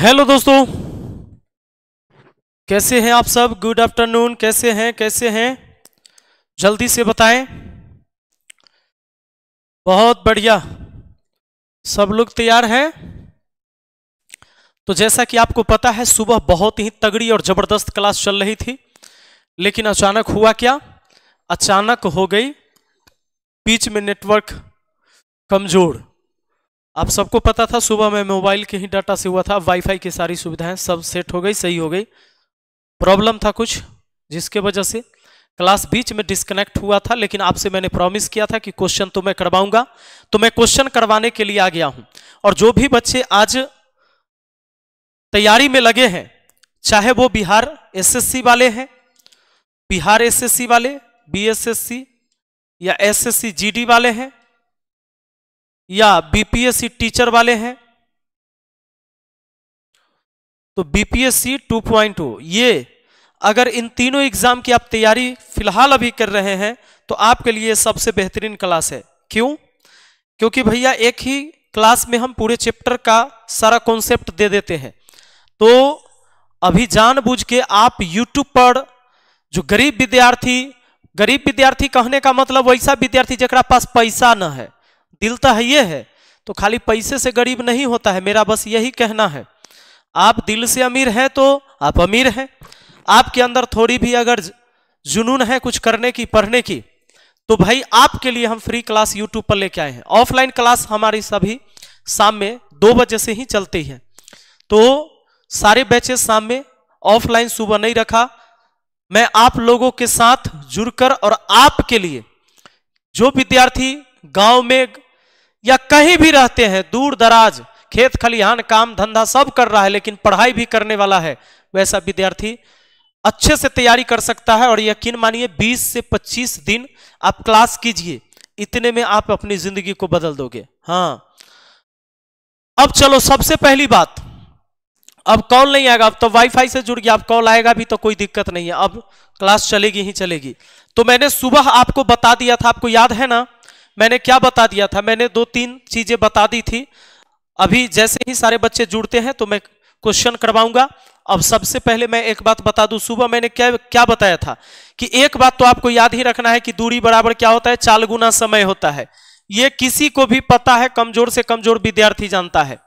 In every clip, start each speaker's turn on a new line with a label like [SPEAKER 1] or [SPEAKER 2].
[SPEAKER 1] hello दोस्तों
[SPEAKER 2] कैसे हैं आप सब गुड आफ्टरनून कैसे हैं कैसे हैं जल्दी से बताएं बहुत बढ़िया सब लोग तैयार हैं तो जैसा कि आपको पता है सुबह बहुत ही तगड़ी और ज़बरदस्त क्लास चल रही थी लेकिन अचानक हुआ क्या अचानक हो गई बीच में नेटवर्क कमज़ोर आप सबको पता था सुबह में मोबाइल के ही डाटा से हुआ था वाईफाई की सारी सुविधाएं सब सेट हो गई सही हो गई प्रॉब्लम था कुछ जिसके वजह से क्लास बीच में डिस्कनेक्ट हुआ था लेकिन आपसे मैंने प्रॉमिस किया था कि क्वेश्चन तो मैं करवाऊंगा तो मैं क्वेश्चन करवाने के लिए आ गया हूं और जो भी बच्चे आज तैयारी में लगे हैं चाहे वो बिहार एसएससी वाले हैं बिहार एसएससी वाले बीएसएससी या एसएससी जीडी वाले हैं या बीपीएससी टीचर वाले हैं तो बीपीएससी 2.0 ये अगर इन तीनों एग्जाम की आप तैयारी फिलहाल अभी कर रहे हैं तो आपके लिए सबसे बेहतरीन क्लास है क्यों क्योंकि भैया एक ही क्लास में हम पूरे चैप्टर का सारा कॉन्सेप्ट दे देते हैं तो अभी जानबूझ के आप यूट्यूब पर जो गरीब विद्यार्थी गरीब विद्यार्थी कहने का मतलब वैसा विद्यार्थी जरा पास पैसा न है दिल तो है ये है तो खाली पैसे से गरीब नहीं होता है मेरा बस यही कहना है आप दिल से अमीर हैं तो आप अमीर हैं आपके अंदर थोड़ी भी अगर जुनून है कुछ करने की पढ़ने की तो भाई आपके लिए हम फ्री क्लास यूट्यूब पर लेके आए हैं ऑफलाइन क्लास हमारी सभी शाम में दो बजे से ही चलती है तो सारे बैचेस शाम में ऑफलाइन सुबह नहीं रखा मैं आप लोगों के साथ जुड़कर और आपके लिए जो विद्यार्थी गांव में या कहीं भी रहते हैं दूर दराज खेत खलिहान काम धंधा सब कर रहा है लेकिन पढ़ाई भी करने वाला है वैसा विद्यार्थी अच्छे से तैयारी कर सकता है और यकीन मानिए 20 से 25 दिन आप क्लास कीजिए इतने में आप अपनी जिंदगी को बदल दोगे हाँ अब चलो सबसे पहली बात अब कॉल नहीं आएगा अब तो वाईफाई से जुड़ गया अब कॉल आएगा भी तो कोई दिक्कत नहीं है अब क्लास चलेगी ही चलेगी तो मैंने सुबह आपको बता दिया था आपको याद है ना मैंने क्या बता दिया था मैंने दो तीन चीज़ें बता दी थी अभी जैसे ही सारे बच्चे जुड़ते हैं तो मैं क्वेश्चन करवाऊंगा अब सबसे पहले मैं एक बात बता दूं सुबह मैंने क्या क्या बताया था कि एक बात तो आपको याद ही रखना है कि दूरी बराबर क्या होता है चाल गुना समय होता है ये किसी को भी पता है कमजोर से कमजोर विद्यार्थी जानता है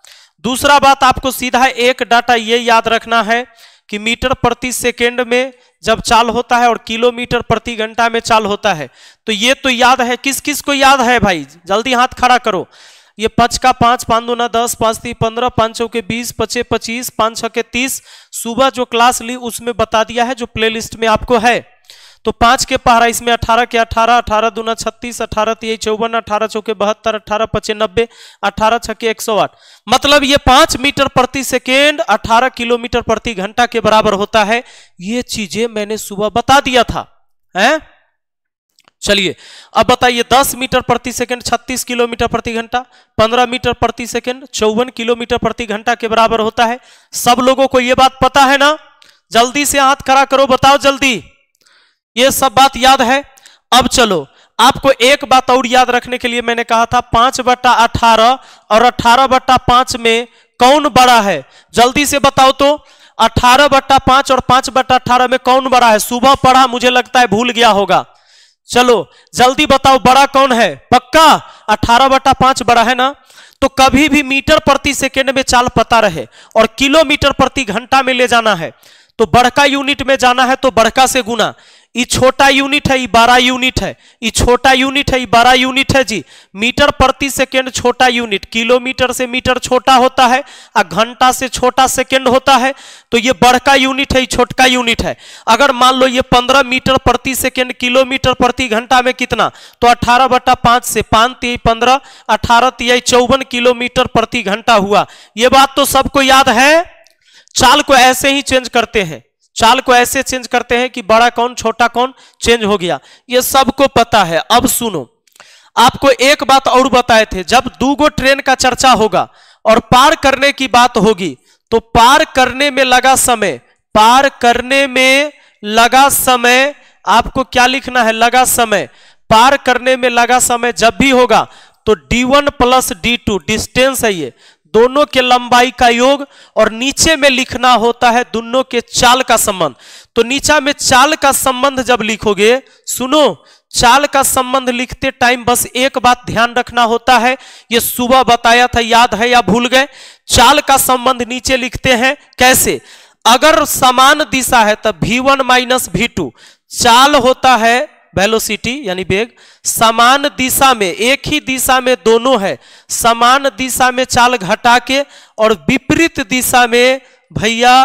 [SPEAKER 2] दूसरा बात आपको सीधा एक डाटा ये याद रखना है कि मीटर प्रति सेकेंड में जब चाल होता है और किलोमीटर प्रति घंटा में चाल होता है तो ये तो याद है किस किस को याद है भाई जल्दी हाथ खड़ा करो ये पच का पांच पांच ना दस पांच तीन पंद्रह पांच छो के बीस पचे पच्चीस पांच छः के तीस सुबह जो क्लास ली उसमें बता दिया है जो प्लेलिस्ट में आपको है तो पांच के पहाड़ा इसमें अठारह के अठारह अठारह दूना छत्तीस अठारह तिहाई चौवन अठारह चौके बहत्तर अठारह पचे नब्बे अठारह छके एक सौ आठ मतलब ये पांच मीटर प्रति सेकेंड अठारह किलोमीटर प्रति घंटा के बराबर होता है ये चीजें मैंने सुबह बता दिया था है चलिए अब बताइए 10 मीटर प्रति सेकंड 36 किलोमीटर प्रति घंटा 15 मीटर प्रति सेकंड चौवन किलोमीटर प्रति घंटा के बराबर होता है सब लोगों को यह बात पता है ना जल्दी से हाथ खड़ा करो बताओ जल्दी ये सब बात याद है अब चलो आपको एक बात और याद रखने के लिए मैंने कहा था पांच बट्टा अठारह और अठारह बट्टा पांच में कौन बड़ा है जल्दी से बताओ तो अठारह बट्टा पांच और पांच बट्टा अठारह में कौन बड़ा है सुबह पढ़ा मुझे लगता है भूल गया होगा चलो जल्दी बताओ बड़ा कौन है पक्का अठारह बट्टा पांच बड़ा है ना तो कभी भी मीटर प्रति सेकेंड में चाल पता रहे और किलोमीटर प्रति घंटा में ले जाना है तो बड़का यूनिट में जाना है तो बड़का से गुना ये छोटा यूनिट है ये बारह यूनिट है ये छोटा यूनिट है ये बारह यूनिट है जी मीटर प्रति सेकेंड छोटा यूनिट किलोमीटर से मीटर छोटा होता है और घंटा से छोटा सेकेंड होता है तो ये बड़का यूनिट है ये छोटका यूनिट है अगर मान लो ये पंद्रह मीटर प्रति सेकेंड किलोमीटर प्रति घंटा में कितना तो अठारह बटा पांच से पांच तिहाई पंद्रह अठारह तिहाई चौवन किलोमीटर प्रति घंटा हुआ ये बात तो सबको याद है चाल को ऐसे ही चेंज करते हैं चाल को ऐसे चेंज करते हैं कि बड़ा कौन छोटा कौन चेंज हो गया ये सबको पता है अब सुनो आपको एक बात और बताए थे जब दो गो ट्रेन का चर्चा होगा और पार करने की बात होगी तो पार करने में लगा समय पार करने में लगा समय आपको क्या लिखना है लगा समय पार करने में लगा समय जब भी होगा तो d1 one plus D distance है ये दोनों के लंबाई का योग और नीचे में लिखना होता है दोनों के चाल का संबंध तो नीचा में चाल का संबंध जब लिखोगे सुनो चाल का संबंध लिखते टाइम बस एक बात ध्यान रखना होता है ये सुबह बताया था याद है या भूल गए चाल का संबंध नीचे लिखते हैं कैसे अगर समान दिशा है तो भी वन माइनस भी टू चाल होता है वेलोसिटी यानी वेग समान दिशा में एक ही दिशा में दोनों है समान दिशा में चाल घटा के और विपरीत दिशा में भैया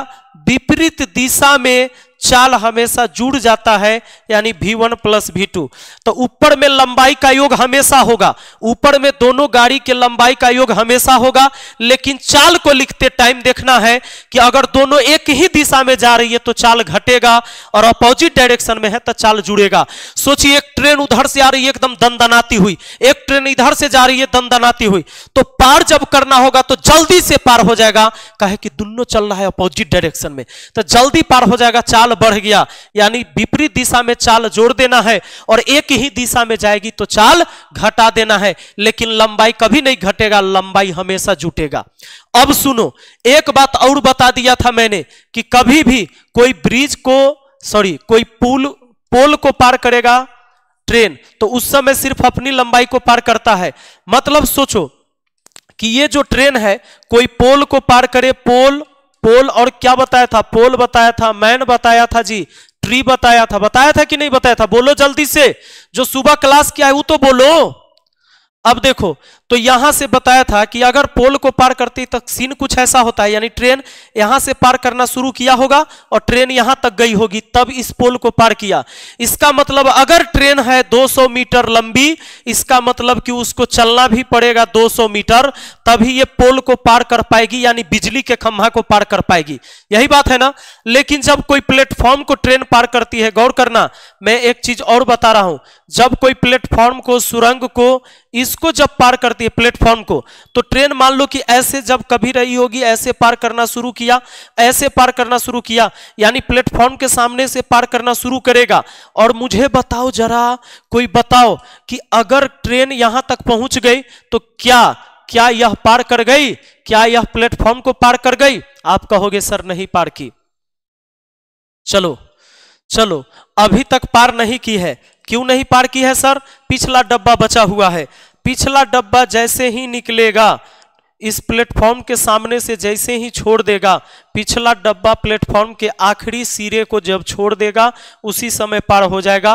[SPEAKER 2] विपरीत दिशा में चाल हमेशा जुड़ जाता है यानी भी वन प्लस भी टू तो ऊपर में लंबाई का योग हमेशा होगा ऊपर में दोनों गाड़ी के लंबाई का योग हमेशा होगा लेकिन चाल को लिखते टाइम देखना है कि अगर दोनों एक ही दिशा में जा रही है तो चाल घटेगा और अपोजिट डायरेक्शन में है तो चाल जुड़ेगा सोचिए एक ट्रेन उधर से आ रही है एकदम दंदनाती हुई एक ट्रेन इधर से जा रही है दंदनाती हुई तो पार जब करना होगा तो जल्दी से पार हो जाएगा कहे कि दोनों चल रहा है अपोजिट डायरेक्शन में तो जल्दी पार हो जाएगा चाल चाल बढ़ गया यानी विपरीत दिशा में चाल जोड़ देना है और एक ही दिशा में जाएगी तो चाल घटा देना है लेकिन लंबाई कभी नहीं घटेगा लंबाई हमेशा जुटेगा अब सुनो एक बात और बता दिया था मैंने कि कभी भी कोई ब्रिज को सॉरी कोई पुल पोल को पार करेगा ट्रेन तो उस समय सिर्फ अपनी लंबाई को पार करता है मतलब सोचो कि ये जो ट्रेन है कोई पोल को पार करे पोल पोल और क्या बताया था पोल बताया था मैन बताया था जी ट्री बताया था बताया था कि नहीं बताया था बोलो जल्दी से जो सुबह क्लास किया है वो तो बोलो अब देखो तो यहां से बताया था कि अगर पोल को पार करते तक सीन कुछ ऐसा होता है यानी ट्रेन यहां से पार करना शुरू किया होगा और ट्रेन यहां तक गई होगी तब इस पोल को पार किया इसका मतलब अगर ट्रेन है 200 मीटर लंबी इसका मतलब कि उसको चलना भी पड़ेगा 200 मीटर तभी ये पोल को पार कर पाएगी यानी बिजली के खंभा को पार कर पाएगी यही बात है ना लेकिन जब कोई प्लेटफॉर्म को ट्रेन पार करती है गौर करना मैं एक चीज और बता रहा हूं जब कोई प्लेटफॉर्म को सुरंग को इसको जब पार करती है प्लेटफॉर्म को तो ट्रेन मान लो कि ऐसे जब कभी रही होगी ऐसे पार करना शुरू किया ऐसे पार करना शुरू किया यानी प्लेटफॉर्म के सामने से पार करना शुरू करेगा और मुझे बताओ जरा कोई बताओ कि अगर ट्रेन यहां तक पहुंच गई तो क्या क्या यह पार कर गई क्या यह प्लेटफॉर्म को पार कर गई आप कहोगे सर नहीं पार की चलो चलो अभी तक पार नहीं की है क्यों नहीं पार की है सर पिछला डब्बा बचा हुआ है पिछला डब्बा जैसे ही निकलेगा इस प्लेटफॉर्म के सामने से जैसे ही छोड़ देगा पिछला डब्बा प्लेटफॉर्म के आखिरी सिरे को जब छोड़ देगा उसी समय पार हो जाएगा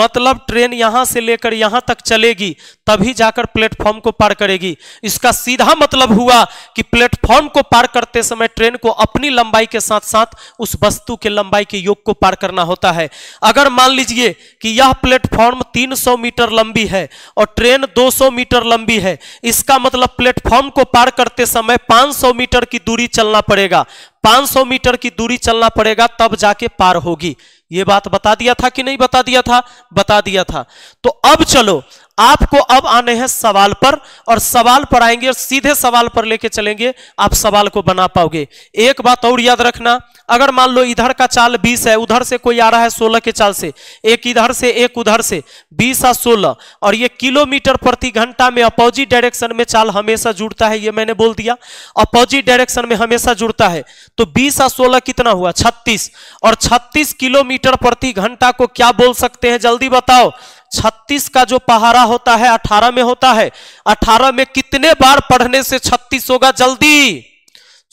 [SPEAKER 2] मतलब ट्रेन यहां से लेकर यहां तक चलेगी तभी जाकर प्लेटफॉर्म को पार करेगी इसका सीधा मतलब हुआ कि प्लेटफॉर्म को पार करते समय ट्रेन को अपनी लंबाई के साथ साथ उस वस्तु के लंबाई के योग को पार करना होता है अगर मान लीजिए कि यह प्लेटफॉर्म 300 मीटर लंबी है और ट्रेन 200 मीटर लंबी है इसका मतलब प्लेटफॉर्म को पार करते समय 500 मीटर की दूरी चलना पड़ेगा 500 मीटर की दूरी चलना पड़ेगा तब जाके पार होगी ये बात बता दिया था कि नहीं बता दिया था बता दिया था तो अब चलो आपको अब आने हैं सवाल पर और सवाल पर आएंगे और सीधे सवाल पर लेके चलेंगे आप सवाल को बना पाओगे एक बात और याद रखना अगर मान लो इधर का चाल 20 है उधर से कोई आ रहा है 16 के चाल से एक इधर से एक उधर से 20 आ 16 और ये किलोमीटर प्रति घंटा में अपोजिट डायरेक्शन में चाल हमेशा जुड़ता है ये मैंने बोल दिया अपोजिट डायरेक्शन में हमेशा जुड़ता है तो बीस आ सोलह कितना हुआ छत्तीस और छत्तीस किलोमीटर प्रति घंटा को क्या बोल सकते हैं जल्दी बताओ छत्तीस का जो पहारा होता है अठारह में होता है अठारह में कितने बार पढ़ने से छत्तीस होगा जल्दी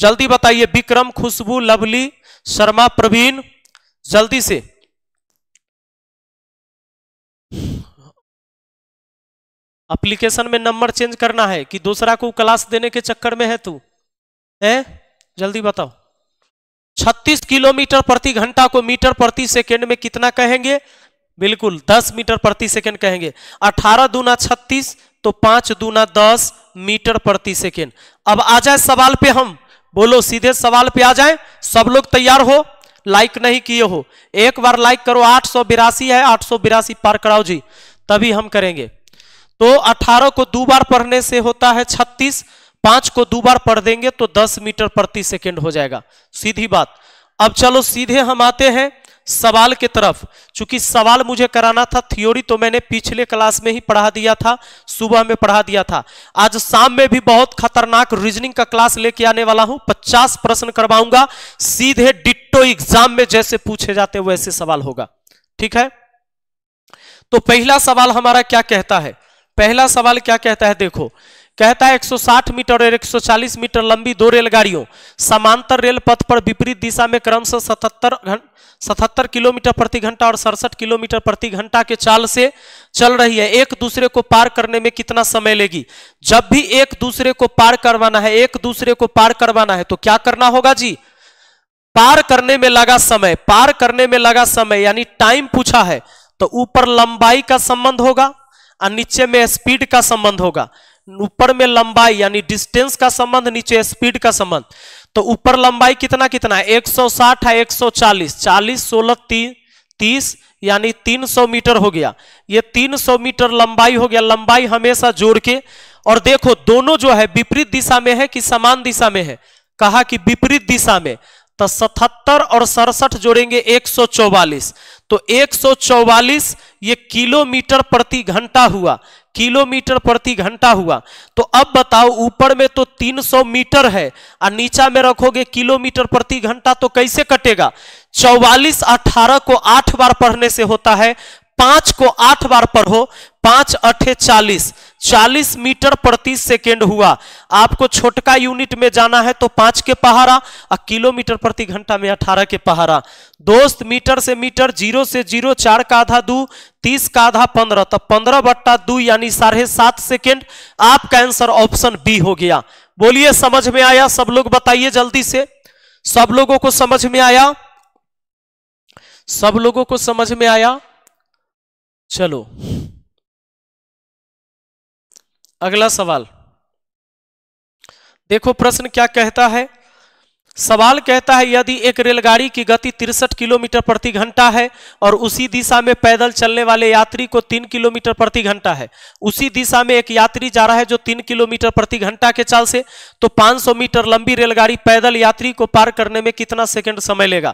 [SPEAKER 2] जल्दी बताइए विक्रम खुशबू लवली
[SPEAKER 1] शर्मा प्रवीण जल्दी से एप्लीकेशन में नंबर चेंज करना है कि
[SPEAKER 2] दूसरा को क्लास देने के चक्कर में है तू है जल्दी बताओ 36 किलोमीटर प्रति घंटा को मीटर प्रति सेकेंड में कितना कहेंगे बिल्कुल दस मीटर प्रति सेकेंड कहेंगे अठारह दूना छत्तीस तो पांच दूना दस मीटर प्रति सेकेंड अब आ जाए सवाल पे हम बोलो सीधे सवाल पे आ जाए सब लोग तैयार हो लाइक नहीं किए हो एक बार लाइक करो आठ सौ बिरासी है आठ सौ बिरासी पार कराओ जी तभी हम करेंगे तो 18 को दो बार पढ़ने से होता है 36 पांच को दो बार पढ़ देंगे तो 10 मीटर प्रति सेकेंड हो जाएगा सीधी बात अब चलो सीधे हम आते हैं सवाल के तरफ चूंकि सवाल मुझे कराना था थ्योरी तो मैंने पिछले क्लास में ही पढ़ा दिया था सुबह में पढ़ा दिया था आज शाम में भी बहुत खतरनाक रीजनिंग का क्लास लेके आने वाला हूं 50 प्रश्न करवाऊंगा सीधे डिट्टो एग्जाम में जैसे पूछे जाते वैसे सवाल होगा ठीक है तो पहला सवाल हमारा क्या कहता है पहला सवाल क्या कहता है देखो कहता है 160 मीटर और 140 मीटर लंबी दो रेलगाड़ियों समांतर रेल पथ पर विपरीत दिशा में क्रम से सतहत्तर सतहत्तर किलोमीटर प्रति घंटा और सड़सठ किलोमीटर प्रति घंटा के चाल से चल रही है एक दूसरे को पार करने में कितना समय लेगी जब भी एक दूसरे को पार करवाना है एक दूसरे को पार करवाना है तो क्या करना होगा जी पार करने में लगा समय पार करने में लगा समय यानी टाइम पूछा है तो ऊपर लंबाई का संबंध होगा और नीचे में स्पीड का संबंध होगा ऊपर में लंबाई यानी डिस्टेंस का संबंध नीचे स्पीड का संबंध तो ऊपर लंबाई कितना कितना है 160 है 140 40 सोलह तीन तीस यानी 300 मीटर हो गया ये 300 मीटर लंबाई हो गया लंबाई हमेशा जोड़ के और देखो दोनों जो है विपरीत दिशा में है कि समान दिशा में है कहा कि विपरीत दिशा में तो 77 और सड़सठ जोड़ेंगे 144 तो 144 ये किलोमीटर प्रति घंटा हुआ किलोमीटर प्रति घंटा हुआ तो अब बताओ ऊपर में तो 300 मीटर है और नीचा में रखोगे किलोमीटर प्रति घंटा तो कैसे कटेगा 44 18 को आठ बार पढ़ने से होता है पांच को आठ बार पढ़ो पांच अठे चालीस 40 मीटर प्रति सेकेंड हुआ आपको छोटका यूनिट में जाना है तो पांच के पहाड़ा और किलोमीटर प्रति घंटा में अठारह के पहाड़ा दोस्त मीटर से मीटर जीरो से जीरो चार का आधा दू तीस का आधा पंद्रह तो पंद्रह बट्टा दू यानी साढ़े सात सेकेंड आपका आंसर ऑप्शन बी हो गया बोलिए समझ में आया सब लोग बताइए जल्दी से सब लोगों को समझ
[SPEAKER 1] में आया सब लोगों को समझ में आया चलो अगला सवाल
[SPEAKER 2] देखो प्रश्न क्या कहता है सवाल कहता है यदि एक रेलगाड़ी की गति तिरसठ किलोमीटर प्रति घंटा है और उसी दिशा में पैदल चलने वाले यात्री को तीन किलोमीटर प्रति घंटा है उसी दिशा में एक यात्री जा रहा है जो तीन किलोमीटर प्रति घंटा के चाल से तो 500 मीटर लंबी रेलगाड़ी पैदल यात्री को पार करने में कितना सेकंड समय लेगा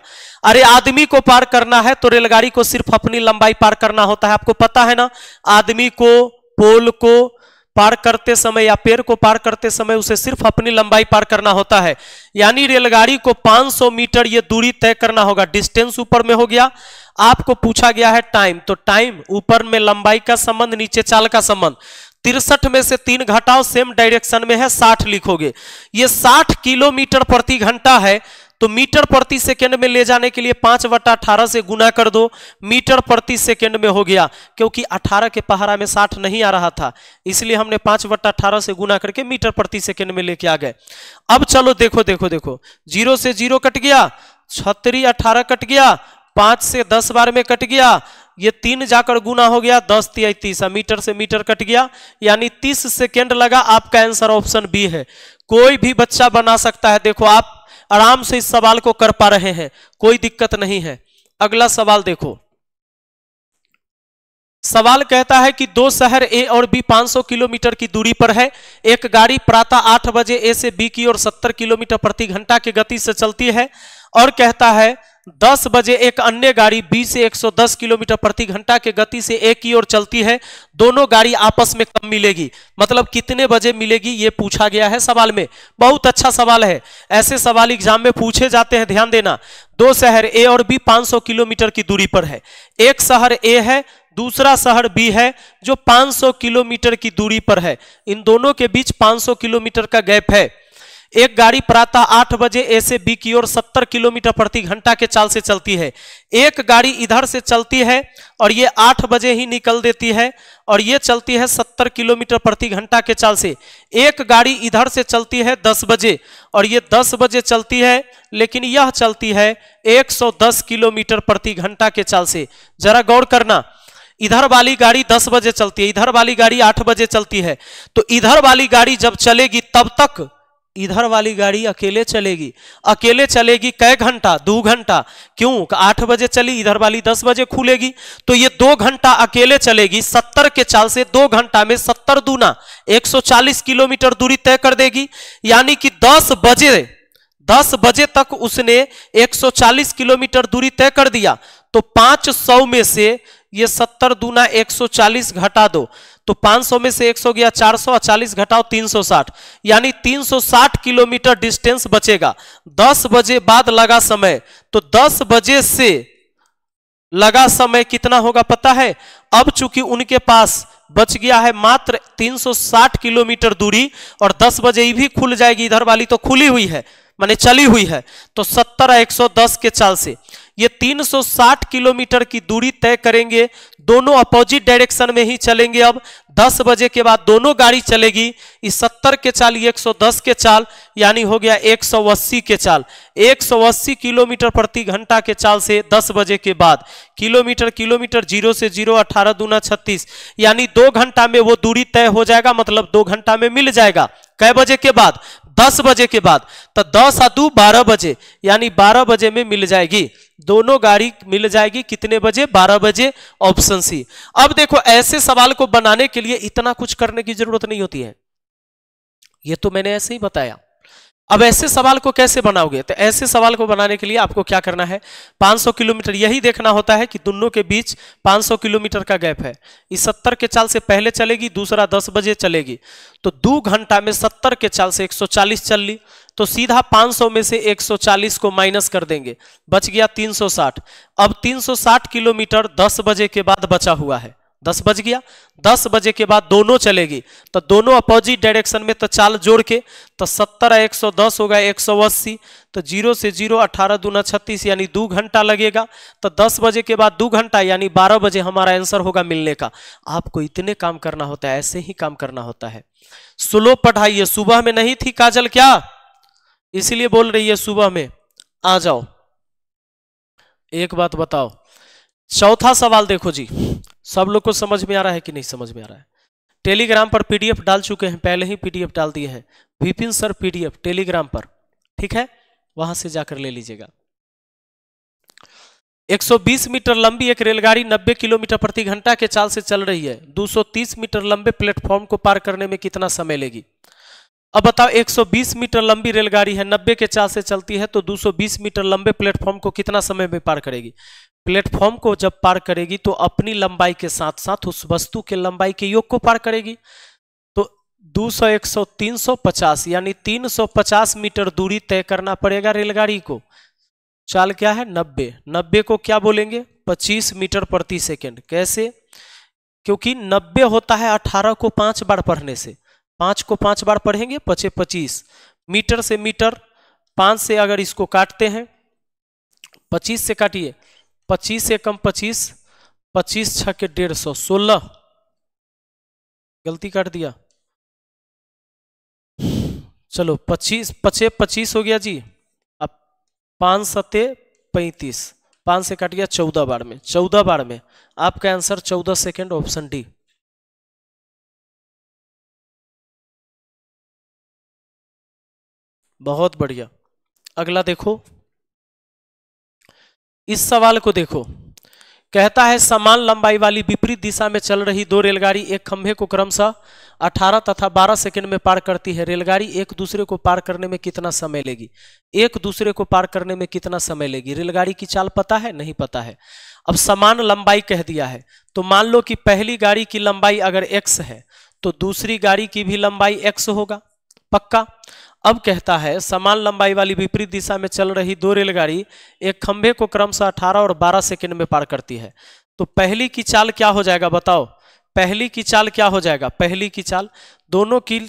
[SPEAKER 2] अरे आदमी को पार करना है तो रेलगाड़ी को सिर्फ अपनी लंबाई पार करना होता है आपको पता है ना आदमी को पोल को पार करते समय या पेड़ को पार करते समय उसे सिर्फ अपनी लंबाई पार करना होता है यानी रेलगाड़ी को 500 मीटर यह दूरी तय करना होगा डिस्टेंस ऊपर में हो गया आपको पूछा गया है टाइम तो टाइम ऊपर में लंबाई का संबंध नीचे चाल का संबंध तिरसठ में से तीन घटाओ सेम डायरेक्शन में है साठ लिखोगे ये साठ किलोमीटर प्रति घंटा है तो मीटर प्रति सेकेंड में ले जाने के लिए पांच वटा अठारह से गुना कर दो मीटर प्रति सेकेंड में हो गया क्योंकि अठारह के पहाड़ा में साठ नहीं आ रहा था इसलिए हमने पांच वटा अठारह से गुना करके मीटर प्रति सेकेंड में लेके आ गए अब चलो देखो देखो देखो जीरो से जीरो कट गया छतरी अठारह कट गया पांच से दस बार में कट गया ये तीन जाकर गुना हो गया दस तिहाई तीस मीटर से मीटर कट गया यानी तीस सेकेंड लगा आपका आंसर ऑप्शन बी है कोई भी बच्चा बना सकता है देखो आप आराम से इस सवाल को कर पा रहे हैं कोई दिक्कत नहीं है अगला सवाल देखो सवाल कहता है कि दो शहर ए और बी 500 किलोमीटर की दूरी पर है एक गाड़ी प्रातः 8 बजे ए से बी की ओर 70 किलोमीटर प्रति घंटा की गति से चलती है और कहता है 10 बजे एक अन्य गाड़ी 20 से 110 किलोमीटर प्रति घंटा के गति से एक ही ओर चलती है दोनों गाड़ी आपस में कब मिलेगी मतलब कितने बजे मिलेगी ये पूछा गया है सवाल में बहुत अच्छा सवाल है ऐसे सवाल एग्जाम में पूछे जाते हैं ध्यान देना दो शहर ए और बी 500 किलोमीटर की दूरी पर है एक शहर ए है दूसरा शहर बी है जो सौ किलोमीटर की दूरी पर है इन दोनों के बीच सौ किलोमीटर का गैप है एक गाड़ी प्रातः आठ बजे ए से बी की ओर सत्तर किलोमीटर प्रति घंटा के चाल से चलती है एक गाड़ी इधर से चलती है और ये आठ बजे ही निकल देती है और ये चलती है सत्तर किलोमीटर प्रति घंटा के चाल से एक गाड़ी इधर से चलती है दस बजे और ये दस बजे चलती है लेकिन यह चलती है दस किलोमीटर प्रति घंटा के चाल से जरा गौर करना इधर वाली गाड़ी 10 बजे चलती है इधर वाली गाड़ी 8 बजे चलती है तो इधर वाली गाड़ी जब चलेगी तब तक इधर वाली गाड़ी अकेले चलेगी अकेले चलेगी कै घंटा दो घंटा क्यों आठ बजे चली इधर वाली दस बजे खुलेगी तो ये दो घंटा अकेले चलेगी सत्तर के चाल से दो घंटा में सत्तर दूना एक सौ चालीस किलोमीटर दूरी तय कर देगी यानी कि दस बजे दस बजे तक उसने एक सौ चालीस किलोमीटर दूरी तय कर दिया तो 500 में से ये सत्तर दूना 140 घटा दो तो 500 में से 100 गया चार सौ 40 घटाओ 360 यानी 360 किलोमीटर डिस्टेंस बचेगा 10 बजे बाद लगा समय तो 10 बजे से लगा समय कितना होगा पता है अब चूंकि उनके पास बच गया है मात्र 360 किलोमीटर दूरी और 10 बजे भी खुल जाएगी इधर वाली तो खुली हुई है माने चली हुई है तो 70 और 110 के चाल से ये 360 किलोमीटर की दूरी तय करेंगे दोनों अपोजिट डायरेक्शन में ही चलेंगे अब 10 बजे के बाद दोनों गाड़ी चलेगी इस 70 के चाल ये 110 के चाल यानी हो गया एक के चाल एक किलोमीटर प्रति घंटा के चाल से 10 बजे के बाद किलोमीटर किलोमीटर जीरो से जीरो अठारह दूना छत्तीस यानी दो घंटा में वो दूरी तय हो जाएगा मतलब दो घंटा में मिल जाएगा कै बजे के बाद दस बजे के बाद तो दस दू बारह बजे यानी बारह बजे में मिल जाएगी दोनों गाड़ी मिल जाएगी कितने बजे बारह बजे ऑप्शन सी अब देखो ऐसे सवाल को बनाने के लिए इतना कुछ करने की जरूरत नहीं होती है ये तो मैंने ऐसे ही बताया अब ऐसे सवाल को कैसे बनाओगे तो ऐसे सवाल को बनाने के लिए आपको क्या करना है 500 किलोमीटर यही देखना होता है कि दोनों के बीच 500 किलोमीटर का गैप है इस सत्तर के चाल से पहले चलेगी दूसरा 10 बजे चलेगी तो दो घंटा में 70 के चाल से 140 चल ली तो सीधा 500 में से 140 को माइनस कर देंगे बच गया 360 अब 360 किलोमीटर 10 बजे के बाद बचा हुआ है दस बज गया दस बजे के बाद दोनों चलेगी तो दोनों अपोजिट डायरेक्शन में तो चाल जोड़ के तो सत्तर एक सौ दस होगा एक सौ अस्सी तो जीरो से जीरो अठारह दूना छत्तीस यानी दो घंटा लगेगा तो दस बजे के बाद दो घंटा यानी बारह बजे हमारा आंसर होगा मिलने का आपको इतने काम करना होता है ऐसे ही काम करना होता है स्लो पढ़ाइए सुबह में नहीं थी काजल क्या इसीलिए बोल रही है सुबह में आ जाओ एक बात बताओ चौथा सवाल देखो जी सब लोग को समझ में आ रहा है कि नहीं समझ में आ रहा है टेलीग्राम पर पीडीएफ डाल चुके हैं पहले ही पीडीएफ डाल दिए हैं विपिन सर पीडीएफ टेलीग्राम पर ठीक है वहां से जाकर ले लीजिएगा 120 मीटर लंबी एक रेलगाड़ी 90 किलोमीटर प्रति घंटा के चाल से चल रही है 230 मीटर लंबे प्लेटफॉर्म को पार करने में कितना समय लेगी अब बताओ 120 मीटर लंबी रेलगाड़ी है 90 के चाल से चलती है तो 220 मीटर लंबे प्लेटफॉर्म को कितना समय में पार करेगी प्लेटफॉर्म को जब पार करेगी तो अपनी लंबाई के साथ साथ उस वस्तु के लंबाई के योग को पार करेगी तो 200 100 350 यानी 350 मीटर दूरी तय करना पड़ेगा रेलगाड़ी को चाल क्या है 90 90 को क्या बोलेंगे 25 मीटर प्रति सेकंड कैसे क्योंकि 90 होता है 18 को पांच बार पढ़ने से पांच को पांच बार पढ़ेंगे पचे पच्चीस मीटर से मीटर पांच से अगर इसको काटते हैं पच्चीस से काटिए पच्चीस से कम पच्चीस पच्चीस छ के डेढ़ सौ सोलह गलती काट दिया चलो पच्चीस पचे पच्चीस हो गया जी अब पाँच सते पैंतीस पाँच से काट गया चौदह बार में चौदह बार में आपका आंसर चौदह सेकेंड
[SPEAKER 1] ऑप्शन डी बहुत बढ़िया अगला देखो
[SPEAKER 2] इस सवाल को देखो कहता है समान लंबाई वाली विपरीत दिशा में चल रही दो रेलगाड़ी एक खंभे को क्रमशः 18 तथा 12 सेकंड में पार करती है रेलगाड़ी एक दूसरे को पार करने में कितना समय लेगी एक दूसरे को पार करने में कितना समय लेगी रेलगाड़ी की चाल पता है नहीं पता है अब समान लंबाई कह दिया है तो मान लो कि पहली गाड़ी की लंबाई अगर एक्स है तो दूसरी गाड़ी की भी लंबाई एक्स होगा पक्का अब कहता है समान लंबाई वाली विपरीत दिशा में चल रही दो रेलगाड़ी एक खंभे को क्रमशः अठारह और बारह सेकेंड में पार करती है तो पहली की चाल क्या हो जाएगा बताओ पहली की चाल क्या हो जाएगा पहली की चाल दोनों की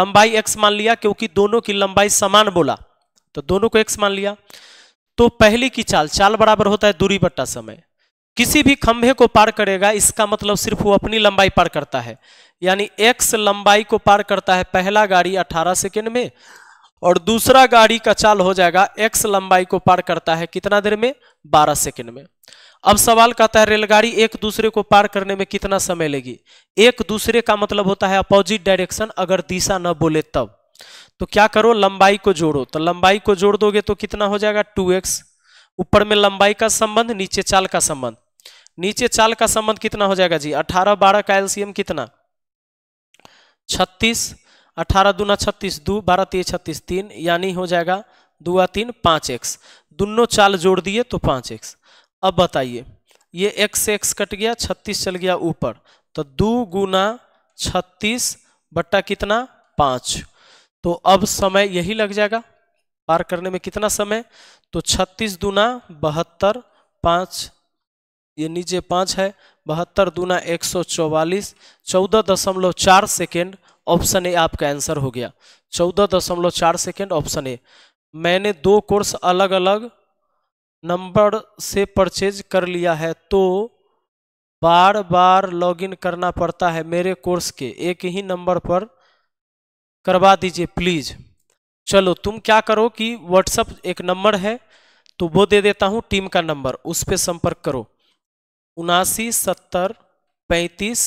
[SPEAKER 2] लंबाई एक्स मान लिया क्योंकि दोनों की लंबाई समान बोला तो दोनों को एक्स मान लिया तो पहली की चाल चाल बराबर होता है दूरी बट्टा समय किसी भी खंभे को पार करेगा इसका मतलब सिर्फ वो अपनी लंबाई पार करता है यानी एक्स लंबाई को पार करता है पहला गाड़ी 18 सेकेंड में और दूसरा गाड़ी का चाल हो जाएगा एक्स लंबाई को पार करता है कितना देर में 12 सेकेंड में अब सवाल कहता है रेलगाड़ी एक दूसरे को पार करने में कितना समय लेगी एक दूसरे का मतलब होता है अपोजिट डायरेक्शन अगर दिशा न बोले तब तो क्या करो लंबाई को जोड़ो तो लंबाई को जोड़ दोगे तो कितना हो जाएगा टू एक्स ऊपर में लंबाई का संबंध नीचे चाल का संबंध नीचे चाल का संबंध कितना हो जाएगा जी अठारह बारह का एल्सियम कितना छत्तीस अठारह दूना छत्तीस दो बारह तीन छत्तीस तीन यानी हो जाएगा दुआ तीन पाँच एक्स दोनों चाल जोड़ दिए तो पाँच एक्स अब बताइए ये एक्स से एक्स कट गया छत्तीस चल गया ऊपर तो दो गुना छत्तीस बट्टा कितना पाँच तो अब समय यही लग जाएगा पार करने में कितना समय तो छत्तीस दूना बहत्तर पाँच ये नीचे पाँच है बहत्तर दूना एक सौ चौवालीस चौदह दशमलव चार सेकेंड ऑप्शन ए आपका आंसर हो गया चौदह दशमलव चार सेकेंड ऑप्शन ए मैंने दो कोर्स अलग अलग नंबर से परचेज कर लिया है तो बार बार लॉगिन करना पड़ता है मेरे कोर्स के एक ही नंबर पर करवा दीजिए प्लीज़ चलो तुम क्या करो कि व्हाट्सअप एक नंबर है तो वो दे देता हूँ टीम का नंबर उस पर संपर्क करो उनासी सत्तर पैंतीस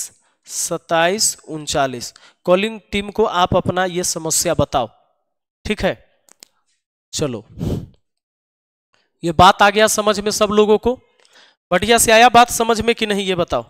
[SPEAKER 2] सत्ताईस उनचालीस कॉलिंग टीम को आप अपना ये समस्या बताओ ठीक है चलो ये बात आ गया समझ में सब लोगों को बढ़िया से आया बात समझ में कि नहीं ये बताओ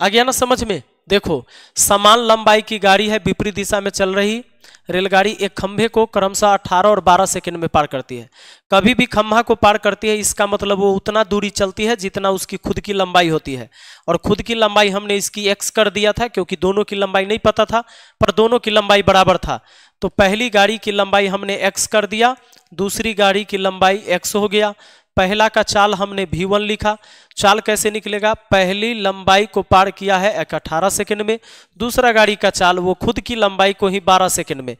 [SPEAKER 2] आ गया ना समझ में देखो समान लंबाई की गाड़ी है विपरीत दिशा में चल रही रेलगाड़ी एक खंभे को क्रमशः 18 और 12 सेकंड में पार करती है कभी भी खंभा को पार करती है इसका मतलब वो उतना दूरी चलती है जितना उसकी खुद की लंबाई होती है और खुद की लंबाई हमने इसकी एक्स कर दिया था क्योंकि दोनों की लंबाई नहीं पता था पर दोनों की लंबाई बराबर था तो पहली गाड़ी की लंबाई हमने एक्स कर दिया दूसरी गाड़ी की लंबाई एक्स हो गया पहला का चाल हमने भी वन लिखा चाल कैसे निकलेगा पहली लंबाई को पार किया है एक अठारह सेकेंड में दूसरा गाड़ी का चाल वो खुद की लंबाई को ही बारह सेकेंड में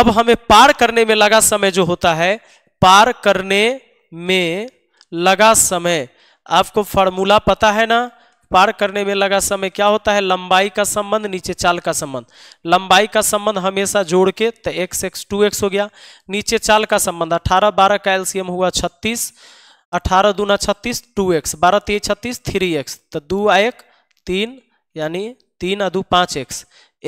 [SPEAKER 2] अब हमें पार करने में लगा समय जो होता है पार करने में लगा समय आपको फॉर्मूला पता है ना पार करने में लगा समय क्या होता है लंबाई का संबंध नीचे चाल का संबंध लंबाई का संबंध हमेशा जोड़ के तो एक्स एक्स टू एक्स हो गया नीचे चाल का संबंध अठारह बारह का एल्सियम हुआ छत्तीस अठारह दूना छत्तीस टू एक्स बारह तीन छत्तीस थ्री एक्स तो दो एक तीन यानी तीन आ दो पाँच एक्स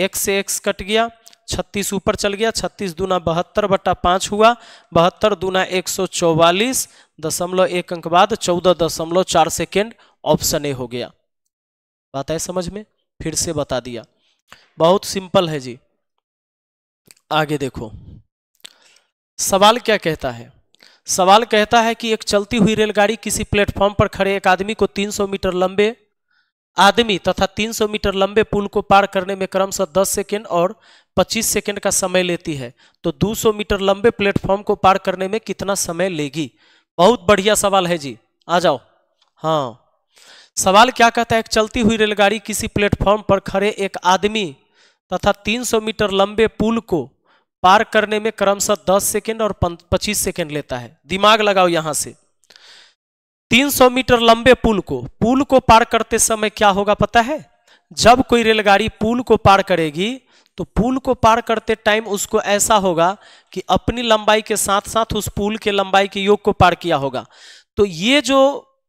[SPEAKER 2] एक से एक्स कट गया छत्तीस ऊपर चल गया छत्तीस दूना बहत्तर बटा पाँच हुआ बहत्तर दूना एक सौ चौवालीस दशमलव एक अंक बाद चौदह दशमलव चार सेकेंड ऑप्शन ए हो गया बात है समझ में फिर से बता दिया बहुत सिंपल है जी आगे देखो सवाल क्या कहता है सवाल कहता है कि एक चलती हुई रेलगाड़ी किसी प्लेटफॉर्म पर खड़े एक आदमी को 300 मीटर लंबे आदमी तथा 300 मीटर लंबे पुल को पार करने में क्रमशः 10 सेकेंड और 25 सेकेंड का समय लेती है तो 200 मीटर लंबे प्लेटफॉर्म को पार करने में कितना समय लेगी बहुत बढ़िया सवाल है जी आ जाओ हाँ सवाल क्या कहता है एक चलती हुई रेलगाड़ी किसी प्लेटफॉर्म पर खड़े एक आदमी तथा 300 मीटर लंबे पुल को पार करने में क्रमशः 10 सेकेंड और 25 सेकेंड लेता है दिमाग लगाओ यहां से 300 मीटर लंबे पुल को पुल को पार करते समय क्या होगा पता है जब कोई रेलगाड़ी पुल को पार करेगी तो पुल को पार करते टाइम उसको ऐसा होगा कि अपनी लंबाई के साथ साथ उस पुल के लंबाई के योग को पार किया होगा तो ये जो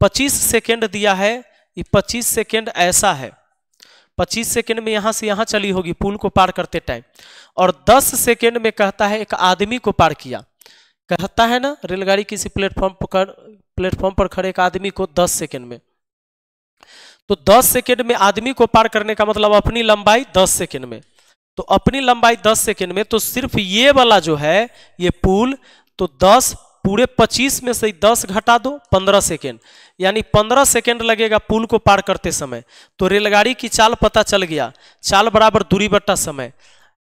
[SPEAKER 2] 25 सेकेंड दिया है ये 25 सेकेंड ऐसा है 25 सेकंड में यहां से यहां चली होगी पुल को पार करते टाइम और 10 सेकंड में कहता है एक आदमी को पार किया कहता है ना रेलगाड़ी किसी प्लेटफॉर्म पर प्लेटफॉर्म पर खड़े एक आदमी को 10 सेकंड में तो 10 सेकंड में आदमी को पार करने का मतलब अपनी लंबाई 10 सेकंड में तो अपनी लंबाई 10 सेकंड में तो सिर्फ ये वाला जो है ये पुल तो दस पूरे 25 में से 10 घटा दो 15 सेकेंड यानी 15 सेकेंड लगेगा पुल को पार करते समय तो रेलगाड़ी की चाल पता चल गया चाल बराबर दूरी बट्टा समय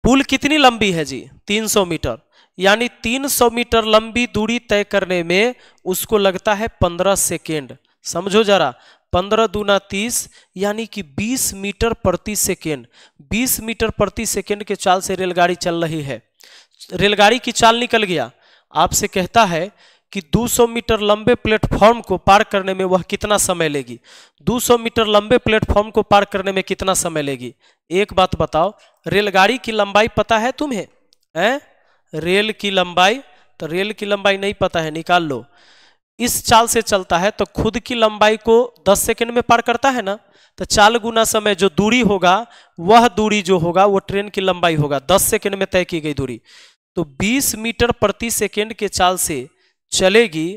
[SPEAKER 2] पुल कितनी लंबी है जी 300 मीटर यानी 300 मीटर लंबी दूरी तय करने में उसको लगता है 15 सेकेंड समझो जरा पंद्रह दूना तीस यानी कि बीस मीटर प्रति सेकेंड बीस मीटर प्रति सेकेंड के चाल से रेलगाड़ी चल रही है रेलगाड़ी की चाल निकल गया आपसे कहता है कि 200 मीटर लंबे प्लेटफॉर्म को पार करने में वह कितना समय लेगी 200 मीटर लंबे प्लेटफॉर्म को पार करने में कितना समय लेगी एक बात बताओ रेलगाड़ी की लंबाई पता है तुम्हें हैं रेल की लंबाई तो रेल की लंबाई नहीं पता है निकाल लो इस चाल से चलता है तो खुद की लंबाई को 10 सेकंड में पार करता है ना तो चाल गुना समय जो दूरी होगा वह दूरी जो होगा वह ट्रेन की लंबाई होगा दस सेकेंड में तय की गई दूरी तो 20 मीटर प्रति सेकेंड के चाल से चलेगी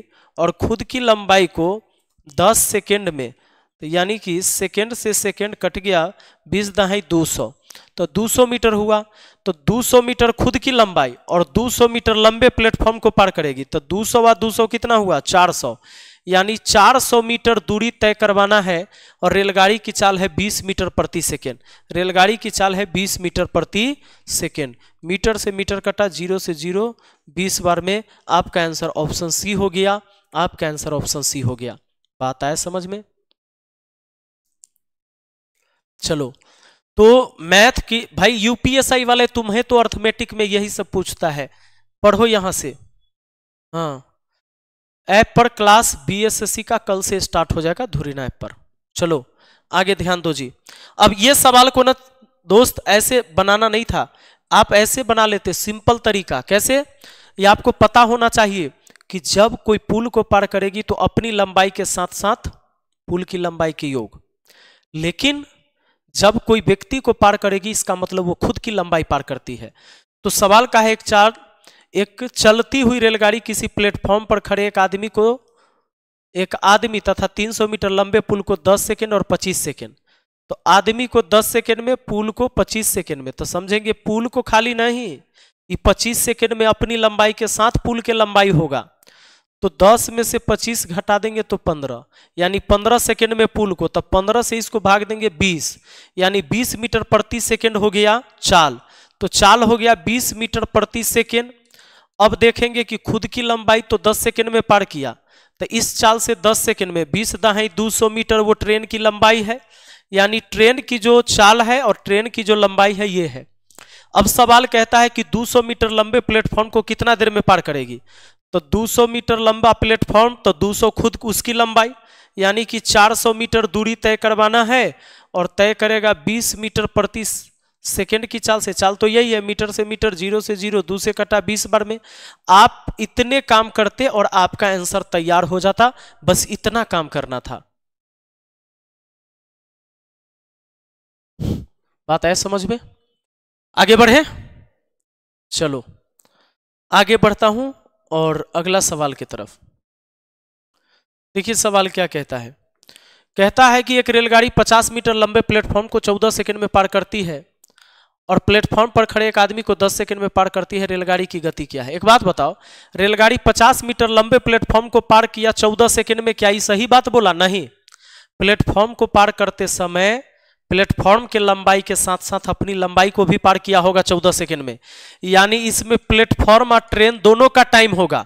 [SPEAKER 2] और खुद की लंबाई को 10 सेकेंड में तो यानी कि सेकेंड से सेकेंड कट गया बीस दहाई दो सौ तो 200 मीटर हुआ तो 200 मीटर खुद की लंबाई और 200 मीटर लंबे प्लेटफॉर्म को पार करेगी तो 200 व दो कितना हुआ 400 यानी 400 मीटर दूरी तय करवाना है और रेलगाड़ी की चाल है 20 मीटर प्रति सेकेंड रेलगाड़ी की चाल है 20 मीटर प्रति सेकेंड मीटर से मीटर कटा जीरो से जीरो बीस बार में आपका आंसर ऑप्शन सी हो गया आपका आंसर ऑप्शन सी हो गया बात आया समझ में चलो तो मैथ की भाई यूपीएसआई वाले तुम्हें तो अर्थमेटिक में यही सब पूछता है पढ़ो यहां से हाँ ऐप पर क्लास बीएसएससी का कल से स्टार्ट हो जाएगा धुरीना ऐप पर चलो आगे ध्यान दो जी अब ये सवाल को ना दोस्त ऐसे बनाना नहीं था आप ऐसे बना लेते सिंपल तरीका कैसे ये आपको पता होना चाहिए कि जब कोई पुल को पार करेगी तो अपनी लंबाई के साथ साथ पुल की लंबाई के योग लेकिन जब कोई व्यक्ति को पार करेगी इसका मतलब वो खुद की लंबाई पार करती है तो सवाल का है एक चार एक चलती हुई रेलगाड़ी किसी प्लेटफॉर्म पर खड़े एक आदमी को एक आदमी तथा 300 मीटर लंबे पुल को 10 सेकेंड और 25 सेकेंड तो आदमी को 10 सेकेंड में पुल को 25 सेकेंड में तो समझेंगे पुल को खाली नहीं ये 25 सेकेंड में अपनी लंबाई के साथ पुल के लंबाई होगा तो 10 में से 25 घटा देंगे तो 15 यानी 15 सेकेंड में पुल को तब 15 से इसको भाग देंगे 20 यानी 20 मीटर प्रति सेकेंड हो गया चाल तो चाल हो गया 20 मीटर प्रति सेकेंड अब देखेंगे कि खुद की लंबाई तो 10 सेकंड में पार किया तो इस चाल से 10 सेकंड में 20 दहाई 200 मीटर वो ट्रेन की लंबाई है यानी ट्रेन की जो चाल है और ट्रेन की जो लंबाई है ये है अब सवाल कहता है कि 200 मीटर लंबे प्लेटफॉर्म को कितना देर में पार करेगी तो 200 मीटर लंबा प्लेटफॉर्म तो 200 खुद उसकी लंबाई यानी कि 400 मीटर दूरी तय करवाना है और तय करेगा 20 मीटर प्रति सेकेंड की चाल से चाल तो यही है मीटर से मीटर जीरो से जीरो दो से कटा बीस बार में आप इतने काम करते और आपका आंसर तैयार हो जाता
[SPEAKER 1] बस इतना काम करना था बात है समझ में आगे बढ़े चलो
[SPEAKER 2] आगे बढ़ता हूं और अगला सवाल की तरफ देखिए सवाल क्या कहता है कहता है कि एक रेलगाड़ी 50 मीटर लंबे प्लेटफॉर्म को 14 सेकंड में पार करती है और प्लेटफॉर्म पर खड़े एक आदमी को 10 सेकंड में पार करती है रेलगाड़ी की गति क्या है एक बात बताओ रेलगाड़ी 50 मीटर लंबे प्लेटफॉर्म को पार किया 14 सेकंड में क्या ये सही बात बोला नहीं प्लेटफॉर्म को पार करते समय प्लेटफॉर्म के लंबाई के साथ साथ अपनी लंबाई को भी पार किया होगा चौदह सेकेंड में यानी इसमें प्लेटफॉर्म और ट्रेन दोनों का टाइम होगा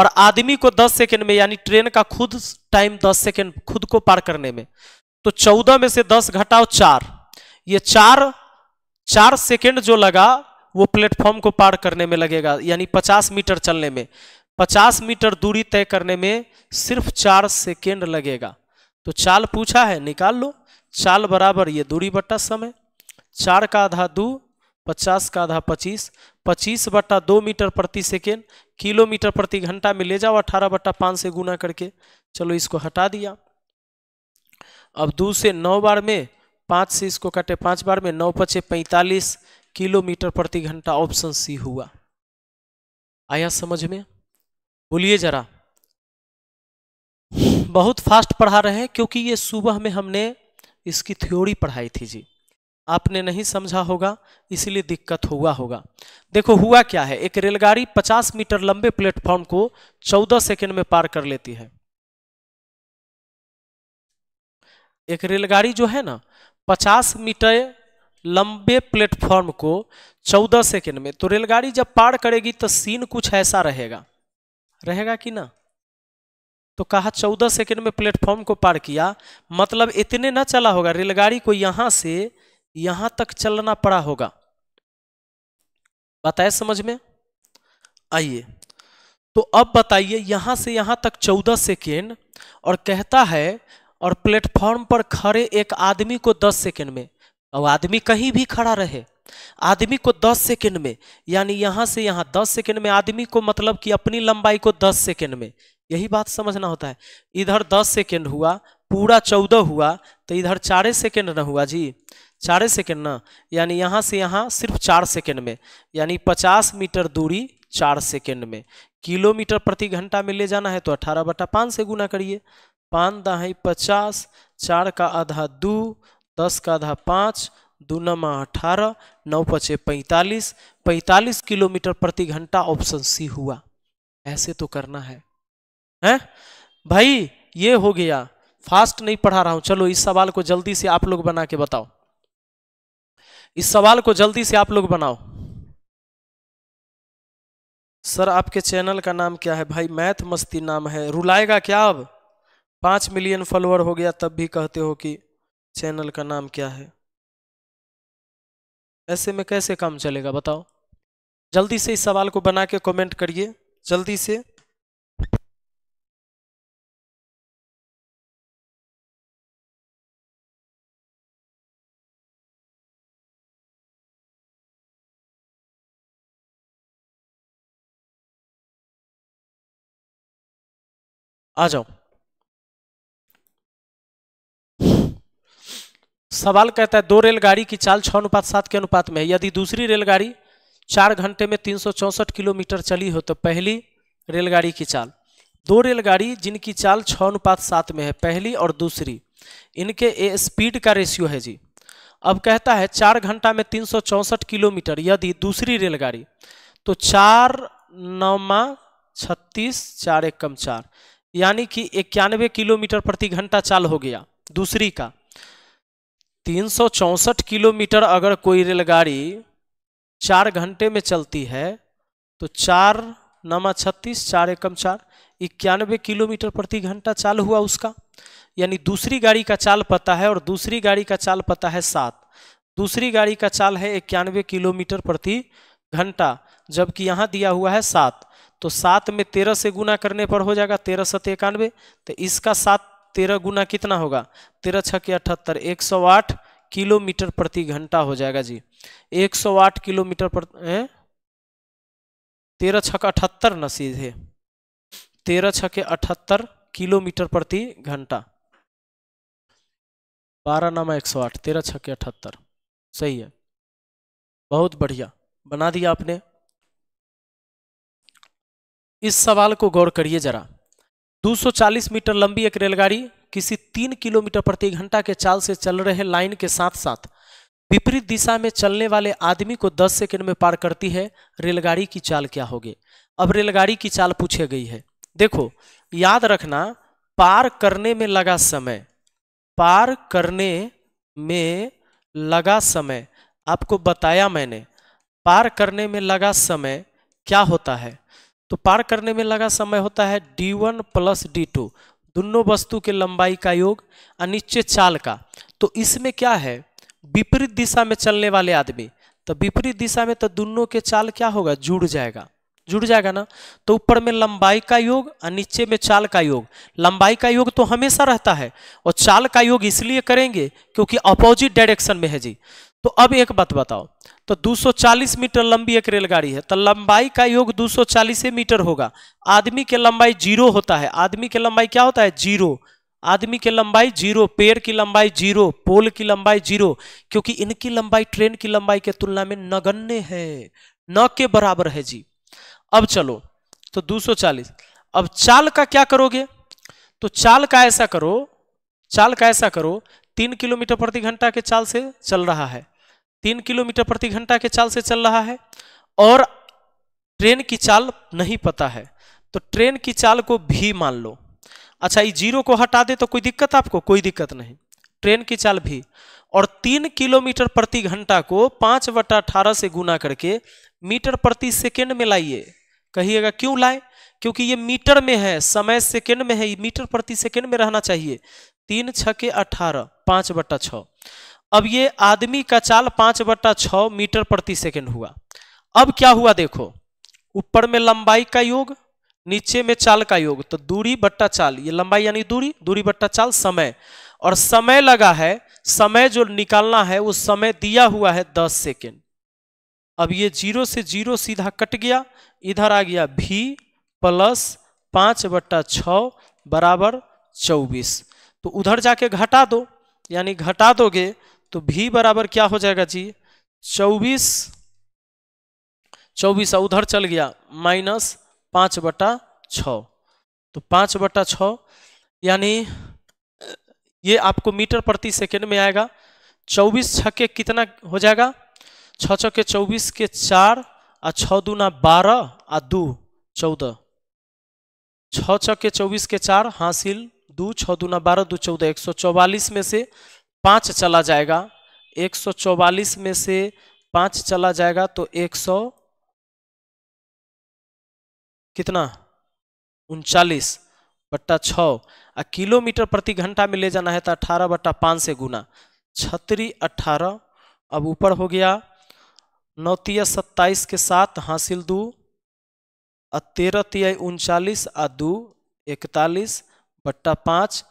[SPEAKER 2] और आदमी को दस सेकेंड में यानी ट्रेन का खुद टाइम दस सेकेंड खुद को पार करने में तो चौदह में से दस घटाओ चार ये चार चार सेकेंड जो लगा वो प्लेटफॉर्म को पार करने में लगेगा यानी पचास मीटर चलने में पचास मीटर दूरी तय करने में सिर्फ चार सेकेंड लगेगा तो चाल पूछा है निकाल लो चाल बराबर ये दूरी बट्टा समय चार का आधा दो पचास का आधा पच्चीस पच्चीस बट्टा दो मीटर प्रति सेकेंड किलोमीटर प्रति घंटा में ले जाओ अठारह बट्टा पाँच से गुना करके चलो इसको हटा दिया अब दो से नौ बार में पाँच से इसको काटे पाँच बार में नौ पचे पैंतालीस किलोमीटर प्रति घंटा ऑप्शन सी हुआ आया समझ में बोलिए जरा बहुत फास्ट पढ़ा रहे हैं क्योंकि ये सुबह में हमने इसकी थ्योरी पढ़ाई थी जी आपने नहीं समझा होगा इसलिए दिक्कत हुआ होगा देखो हुआ क्या है एक रेलगाड़ी 50 मीटर लंबे प्लेटफॉर्म को 14 सेकंड में पार कर लेती है एक रेलगाड़ी जो है ना पचास मीटर लंबे प्लेटफॉर्म को चौदह सेकेंड में तो रेलगाड़ी जब पार करेगी तो सीन कुछ ऐसा रहेगा रहेगा कि ना तो कहा चौदह सेकेंड में प्लेटफॉर्म को पार किया मतलब इतने ना चला होगा रेलगाड़ी को यहां से यहां तक चलना पड़ा होगा बताए समझ में आइए तो अब बताइए यहां से यहां तक चौदह सेकेंड और कहता है और प्लेटफॉर्म पर खड़े एक आदमी को दस सेकेंड में और तो आदमी कहीं भी खड़ा रहे आदमी को 10 सेकेंड में यानी यहाँ से यहाँ 10 सेकेंड में आदमी को मतलब कि अपनी लंबाई को 10 सेकेंड में यही बात समझना होता है इधर 10 सेकेंड हुआ पूरा 14 हुआ तो इधर चार सेकेंड ना हुआ जी चार सेकेंड ना यानी यहाँ से यहाँ सिर्फ चार सेकेंड में यानी पचास मीटर दूरी चार सेकेंड में किलोमीटर प्रति घंटा में ले जाना है तो अठारह बटा पाँच से गुना करिए पान दहाई पचास चार का आधा दो दस का आधा पाँच दो नमा अठारह नौ पचे पैंतालीस पैंतालीस किलोमीटर प्रति घंटा ऑप्शन सी हुआ ऐसे तो करना है हैं भाई ये हो गया फास्ट नहीं पढ़ा रहा हूं चलो इस सवाल को जल्दी से आप लोग बना के बताओ इस सवाल को जल्दी से आप लोग बनाओ सर आपके चैनल का नाम क्या है भाई मैथ मस्ती नाम है रुलाएगा क्या अब पाँच मिलियन फॉलोअर हो गया तब भी कहते हो कि चैनल का नाम क्या है ऐसे में कैसे काम चलेगा बताओ जल्दी से इस सवाल
[SPEAKER 1] को बना के कमेंट करिए जल्दी से आ जाओ सवाल कहता है दो
[SPEAKER 2] रेलगाड़ी की चाल छः अनुपात सात के अनुपात में है यदि दूसरी रेलगाड़ी चार घंटे में तीन किलोमीटर चली हो तो पहली रेलगाड़ी की चाल दो रेलगाड़ी जिनकी चाल छः अनुपात सात में है पहली और दूसरी इनके ए स्पीड का रेशियो है जी अब कहता है चार घंटा में तीन किलोमीटर यदि दूसरी रेलगाड़ी तो चार नौमा छत्तीस चार एक कम चार यानी कि इक्यानवे किलोमीटर प्रति घंटा चाल हो गया दूसरी का तीन किलोमीटर अगर कोई रेलगाड़ी चार घंटे में चलती है तो चार नवा छत्तीस चार एकम चार इक्यानवे किलोमीटर प्रति घंटा चाल हुआ उसका यानी दूसरी गाड़ी का चाल पता है और दूसरी गाड़ी का चाल पता है सात दूसरी गाड़ी का चाल है इक्यानवे किलोमीटर प्रति घंटा जबकि यहाँ दिया हुआ है सात तो सात में तेरह से गुना करने पर हो जाएगा तेरह सत इक्यानवे तो इसका सात तेरह गुना कितना होगा तेरह छः के अठहत्तर एक सौ आठ किलोमीटर प्रति घंटा हो जाएगा जी एक सौ आठ किलोमीटर पर तेरह छः का अठहत्तर न सीधे तेरह छः के अठहत्तर किलोमीटर प्रति घंटा बारह नामा एक सौ आठ तेरह छः के अठहत्तर सही है बहुत बढ़िया बना दिया आपने इस सवाल को गौर करिए जरा 240 मीटर लंबी एक रेलगाड़ी किसी तीन किलोमीटर प्रति घंटा के चाल से चल रहे लाइन के साथ साथ विपरीत दिशा में चलने वाले आदमी को 10 सेकंड में पार करती है रेलगाड़ी की चाल क्या होगी अब रेलगाड़ी की चाल पूछे गई है देखो याद रखना पार करने में लगा समय पार करने में लगा समय आपको बताया मैंने पार करने में लगा समय क्या होता है तो पार करने में लगा समय होता है D one plus D two दोनों वस्तु के लंबाई का योग और नीचे चाल का तो इसमें क्या है विपरीत दिशा में चलने वाले आदमी तो विपरीत दिशा में तो दोनों के चाल क्या होगा जुड़ जाएगा जुड़ जाएगा ना तो ऊपर में लंबाई का योग और नीचे में चाल का योग लंबाई का योग तो हमेशा रहता है और चाल का योग इसलिए करेंगे क्योंकि अपोजिट डायरेक्शन में है जी तो अब एक बात बताओ तो 240 मीटर लंबी एक रेलगाड़ी है तो लंबाई का योग 240 मीटर होगा आदमी के लंबाई जीरो होता है आदमी के लंबाई क्या होता है जीरो आदमी के लंबाई जीरो पेड़ की लंबाई जीरो पोल की लंबाई जीरो क्योंकि इनकी लंबाई ट्रेन की लंबाई के तुलना में नगण्य है न के बराबर है जी अब चलो तो 240 अब चाल का क्या करोगे तो चाल का ऐसा करो चाल का ऐसा करो तीन किलोमीटर प्रति घंटा के चाल से चल रहा है तीन किलोमीटर प्रति घंटा के चाल से चल रहा है और ट्रेन की चाल नहीं पता है तो ट्रेन की चाल को भी मान लो अच्छा ये जीरो को हटा दे तो कोई दिक्कत आपको कोई दिक्कत नहीं ट्रेन की चाल भी और तीन किलोमीटर प्रति घंटा को पाँच बटा अठारह से गुना करके मीटर प्रति सेकेंड में लाइए कहिएगा क्यों लाए क्योंकि ये मीटर में है समय सेकेंड में है ये मीटर प्रति सेकेंड में रहना चाहिए तीन छ के अठारह पाँच बटा छः अब ये आदमी का चाल पांच बट्टा छ मीटर प्रति सेकेंड हुआ अब क्या हुआ देखो ऊपर में लंबाई का योग नीचे में चाल का योग तो दूरी बट्टा चाल ये लंबाई यानी दूरी दूरी बट्टा चाल समय और समय लगा है समय जो निकालना है वो समय दिया हुआ है दस सेकेंड अब ये जीरो से जीरो सीधा कट गया इधर आ गया भी प्लस पाँच बट्टा छ बराबर चौबीस तो उधर जाके घटा दो यानी घटा दोगे तो भी बराबर क्या हो जाएगा जी चौबीस चौबीस उधर चल गया माइनस पाँच बटा छ तो पाँच बटा छ यानी ये आपको मीटर प्रति सेकेंड में आएगा चौबीस के कितना हो जाएगा छ छक्के चौबीस के चार आ छ दूना बारह आ दू चौदह छ के चौबीस के चार हासिल दू छ दूना बारह दू चौदह एक सौ चौवालीस में से पाँच चला जाएगा 144 में से पाँच चला जाएगा तो 100 कितना उनचालीस बट्टा छ किलोमीटर प्रति घंटा में ले जाना है तो अठारह बट्टा पाँच से गुना छतरी अट्ठारह अब ऊपर हो गया नौतिया सत्ताईस के साथ हासिल दू तेरह तिया उनचालीस आ दू इकतालीस बट्टा पाँच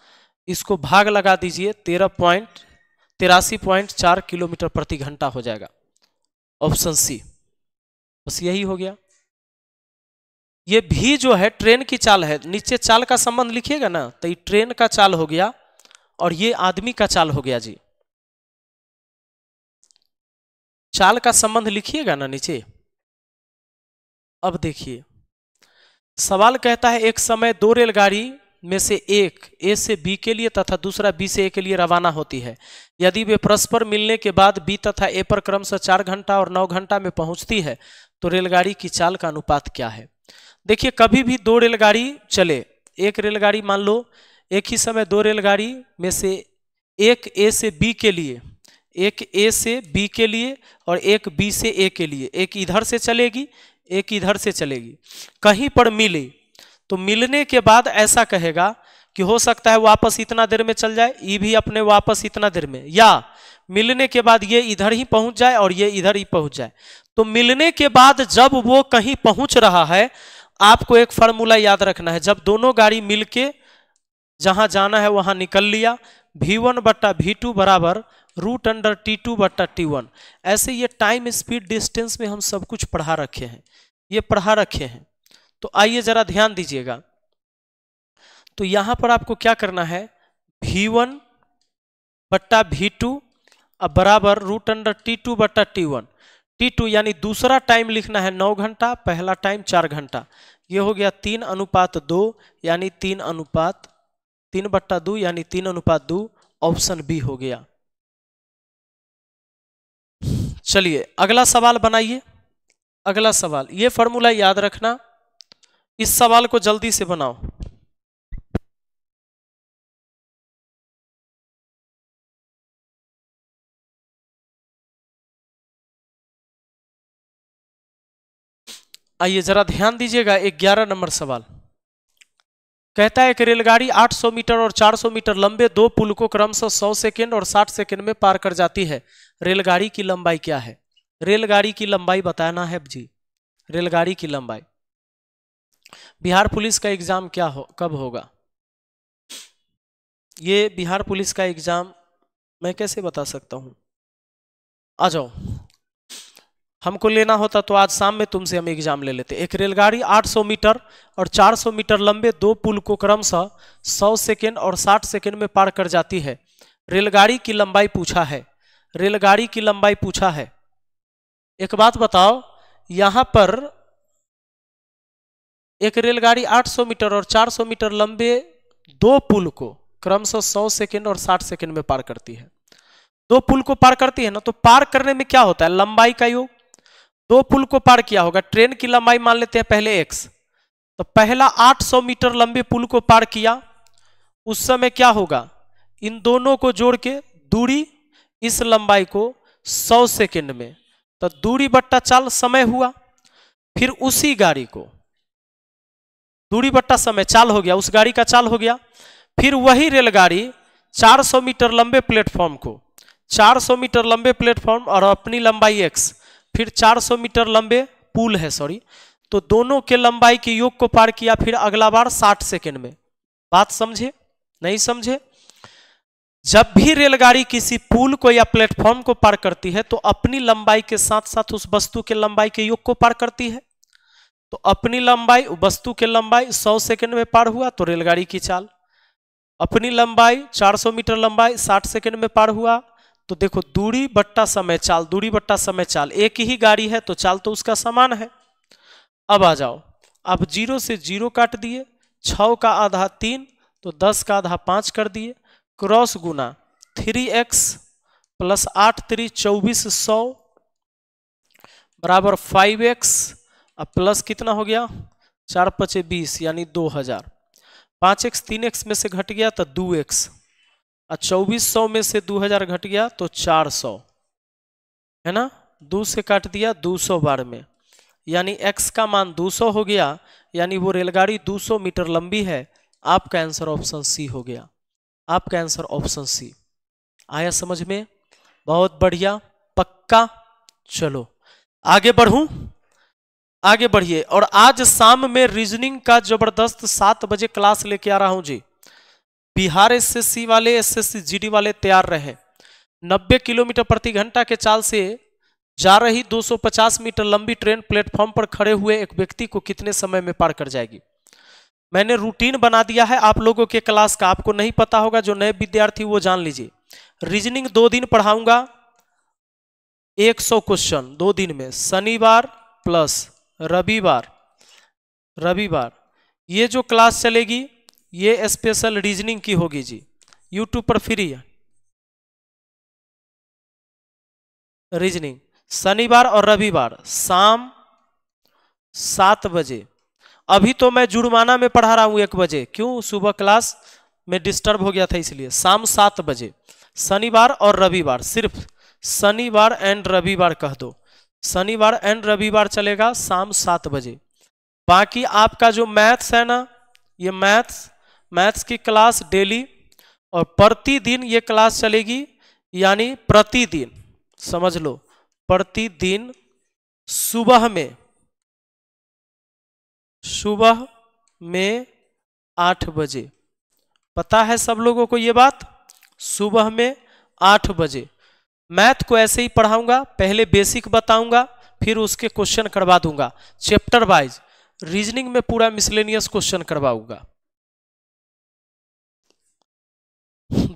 [SPEAKER 2] इसको भाग लगा दीजिए तेरह पॉइंट तिरासी पॉइंट चार किलोमीटर प्रति घंटा हो जाएगा ऑप्शन सी बस यही हो गया ये भी जो है ट्रेन की चाल है नीचे चाल का संबंध लिखिएगा ना तो ये ट्रेन का चाल हो गया और ये आदमी का चाल हो गया जी चाल का संबंध लिखिएगा ना नीचे अब देखिए सवाल कहता है एक समय दो रेलगाड़ी में से एक ए से बी के लिए तथा दूसरा बी से ए के लिए रवाना होती है यदि वे परस्पर मिलने के बाद बी तथा ए पर क्रम से चार घंटा और नौ घंटा में पहुंचती है तो रेलगाड़ी की चाल का अनुपात क्या है देखिए कभी भी दो रेलगाड़ी चले एक रेलगाड़ी मान लो एक ही समय दो रेलगाड़ी में से एक ए से बी के लिए एक ए से बी के लिए और एक बी से ए के लिए एक इधर से चलेगी एक इधर से चलेगी कहीं पर मिली तो मिलने के बाद ऐसा कहेगा कि हो सकता है वापस इतना देर में चल जाए ई भी अपने वापस इतना देर में या मिलने के बाद ये इधर ही पहुंच जाए और ये इधर ही पहुंच जाए तो मिलने के बाद जब वो कहीं पहुंच रहा है आपको एक फार्मूला याद रखना है जब दोनों गाड़ी मिलके जहां जाना है वहां निकल लिया भी वन बट्टा भी टू बराबर रूट अंडर टी टू बट्टा टी वन ऐसे ये टाइम स्पीड डिस्टेंस में हम सब कुछ पढ़ा रखे हैं ये पढ़ा रखे हैं तो आइए जरा ध्यान दीजिएगा तो यहां पर आपको क्या करना है भी वन बट्टा भी टू अब बराबर रूट अंडर टी टू बट्टा टी वन टी टू यानी दूसरा टाइम लिखना है नौ घंटा पहला टाइम चार घंटा ये हो गया तीन अनुपात दो यानी तीन अनुपात तीन बट्टा दो यानी तीन अनुपात दो ऑप्शन बी हो गया चलिए अगला सवाल बनाइए अगला सवाल ये फॉर्मूला याद
[SPEAKER 1] रखना इस सवाल को जल्दी से बनाओ आइए जरा ध्यान दीजिएगा एक ग्यारह नंबर सवाल कहता है कि रेलगाड़ी 800
[SPEAKER 2] मीटर और 400 मीटर लंबे दो पुल को क्रमशः 100 सेकंड और 60 सेकंड में पार कर जाती है रेलगाड़ी की लंबाई क्या है रेलगाड़ी की लंबाई बताना है जी रेलगाड़ी की लंबाई बिहार पुलिस का एग्ज़ाम क्या हो कब होगा ये बिहार पुलिस का एग्ज़ाम मैं कैसे बता सकता हूँ आ जाओ हमको लेना होता तो आज शाम में तुमसे हम एग्जाम ले लेते एक रेलगाड़ी 800 मीटर और 400 मीटर लंबे दो पुल को क्रमशः 100 सेकेंड और 60 सेकेंड में पार कर जाती है रेलगाड़ी की लंबाई पूछा है रेलगाड़ी की लंबाई पूछा है एक बात बताओ यहाँ पर एक रेलगाड़ी 800 मीटर और 400 मीटर लंबे दो पुल को क्रमशः 100 सेकेंड और 60 सेकेंड में पार करती है दो पुल को पार करती है ना तो पार करने में क्या होता है लंबाई का योग दो पुल को पार किया होगा ट्रेन की लंबाई मान लेते हैं पहले एक्स तो पहला 800 मीटर लंबे पुल को पार किया उस समय क्या होगा इन दोनों को जोड़ के दूरी इस लंबाई को 100 सेकेंड में तो दूरी बट्टा चाल समय हुआ फिर उसी गाड़ी को दूरी बट्टा समय चाल हो गया उस गाड़ी का चाल हो गया फिर वही रेलगाड़ी 400 मीटर लंबे प्लेटफॉर्म को 400 मीटर लंबे प्लेटफॉर्म और अपनी लंबाई एक्स फिर 400 मीटर लंबे पुल है सॉरी तो दोनों के लंबाई के योग को पार किया फिर अगला बार 60 सेकेंड में बात समझे नहीं समझे जब भी रेलगाड़ी किसी पुल को या प्लेटफॉर्म को पार करती है तो अपनी लंबाई के साथ साथ उस वस्तु के लंबाई के योग को पार करती है तो अपनी लंबाई वस्तु के लंबाई 100 सेकंड में पार हुआ तो रेलगाड़ी की चाल अपनी लंबाई 400 मीटर लंबाई 60 सेकंड में पार हुआ तो देखो दूरी बट्टा समय चाल दूरी बट्टा समय चाल एक ही गाड़ी है तो चाल तो उसका समान है अब आ जाओ आप जीरो से जीरो काट दिए छ का आधा तीन तो दस का आधा पाँच कर दिए क्रॉस गुना थ्री एक्स प्लस आठ थ्री चौबीस सौ बराबर फाइव एक्स अब प्लस कितना हो गया चार पचे बीस यानी दो हजार पाँच एक्स तीन एक्स में से घट गया तो दो एक्स और चौबीस सौ में से दो हजार घट गया तो चार सौ है ना दो से काट दिया दो सौ बार में यानी एक्स का मान दो सौ हो गया यानी वो रेलगाड़ी दो सौ मीटर लंबी है आपका आंसर ऑप्शन सी हो गया आपका आंसर ऑप्शन सी आया समझ में बहुत बढ़िया पक्का चलो आगे बढ़ूं आगे बढ़िए और आज शाम में रीजनिंग का जबरदस्त सात बजे क्लास लेके आ रहा हूं जी बिहार एसएससी वाले एसएससी जीडी वाले तैयार रहे नब्बे किलोमीटर प्रति घंटा के चाल से जा रही 250 मीटर लंबी ट्रेन प्लेटफॉर्म पर खड़े हुए एक व्यक्ति को कितने समय में पार कर जाएगी मैंने रूटीन बना दिया है आप लोगों के क्लास का आपको नहीं पता होगा जो नए विद्यार्थी वो जान लीजिए रीजनिंग दो दिन पढ़ाऊंगा 100 क्वेश्चन दो दिन में शनिवार प्लस रविवार रविवार ये जो क्लास चलेगी ये स्पेशल रीजनिंग की होगी जी यूट्यूब पर फ्री है रीजनिंग शनिवार और रविवार शाम सात बजे अभी तो मैं जुर्माना में पढ़ा रहा हूँ एक बजे क्यों सुबह क्लास में डिस्टर्ब हो गया था इसलिए शाम सात बजे शनिवार और रविवार सिर्फ शनिवार एंड रविवार कह दो शनिवार एंड रविवार चलेगा शाम सात बजे बाकी आपका जो मैथ्स है ना ये मैथ्स मैथ्स की क्लास डेली और प्रतिदिन ये क्लास चलेगी यानी प्रतिदिन समझ लो प्रतिदिन सुबह में सुबह में आठ बजे पता है सब लोगों को ये बात सुबह में आठ बजे मैथ को ऐसे ही पढ़ाऊंगा पहले बेसिक बताऊंगा फिर उसके क्वेश्चन करवा दूंगा चैप्टर वाइज रीजनिंग में पूरा मिसलेनियस क्वेश्चन करवाऊंगा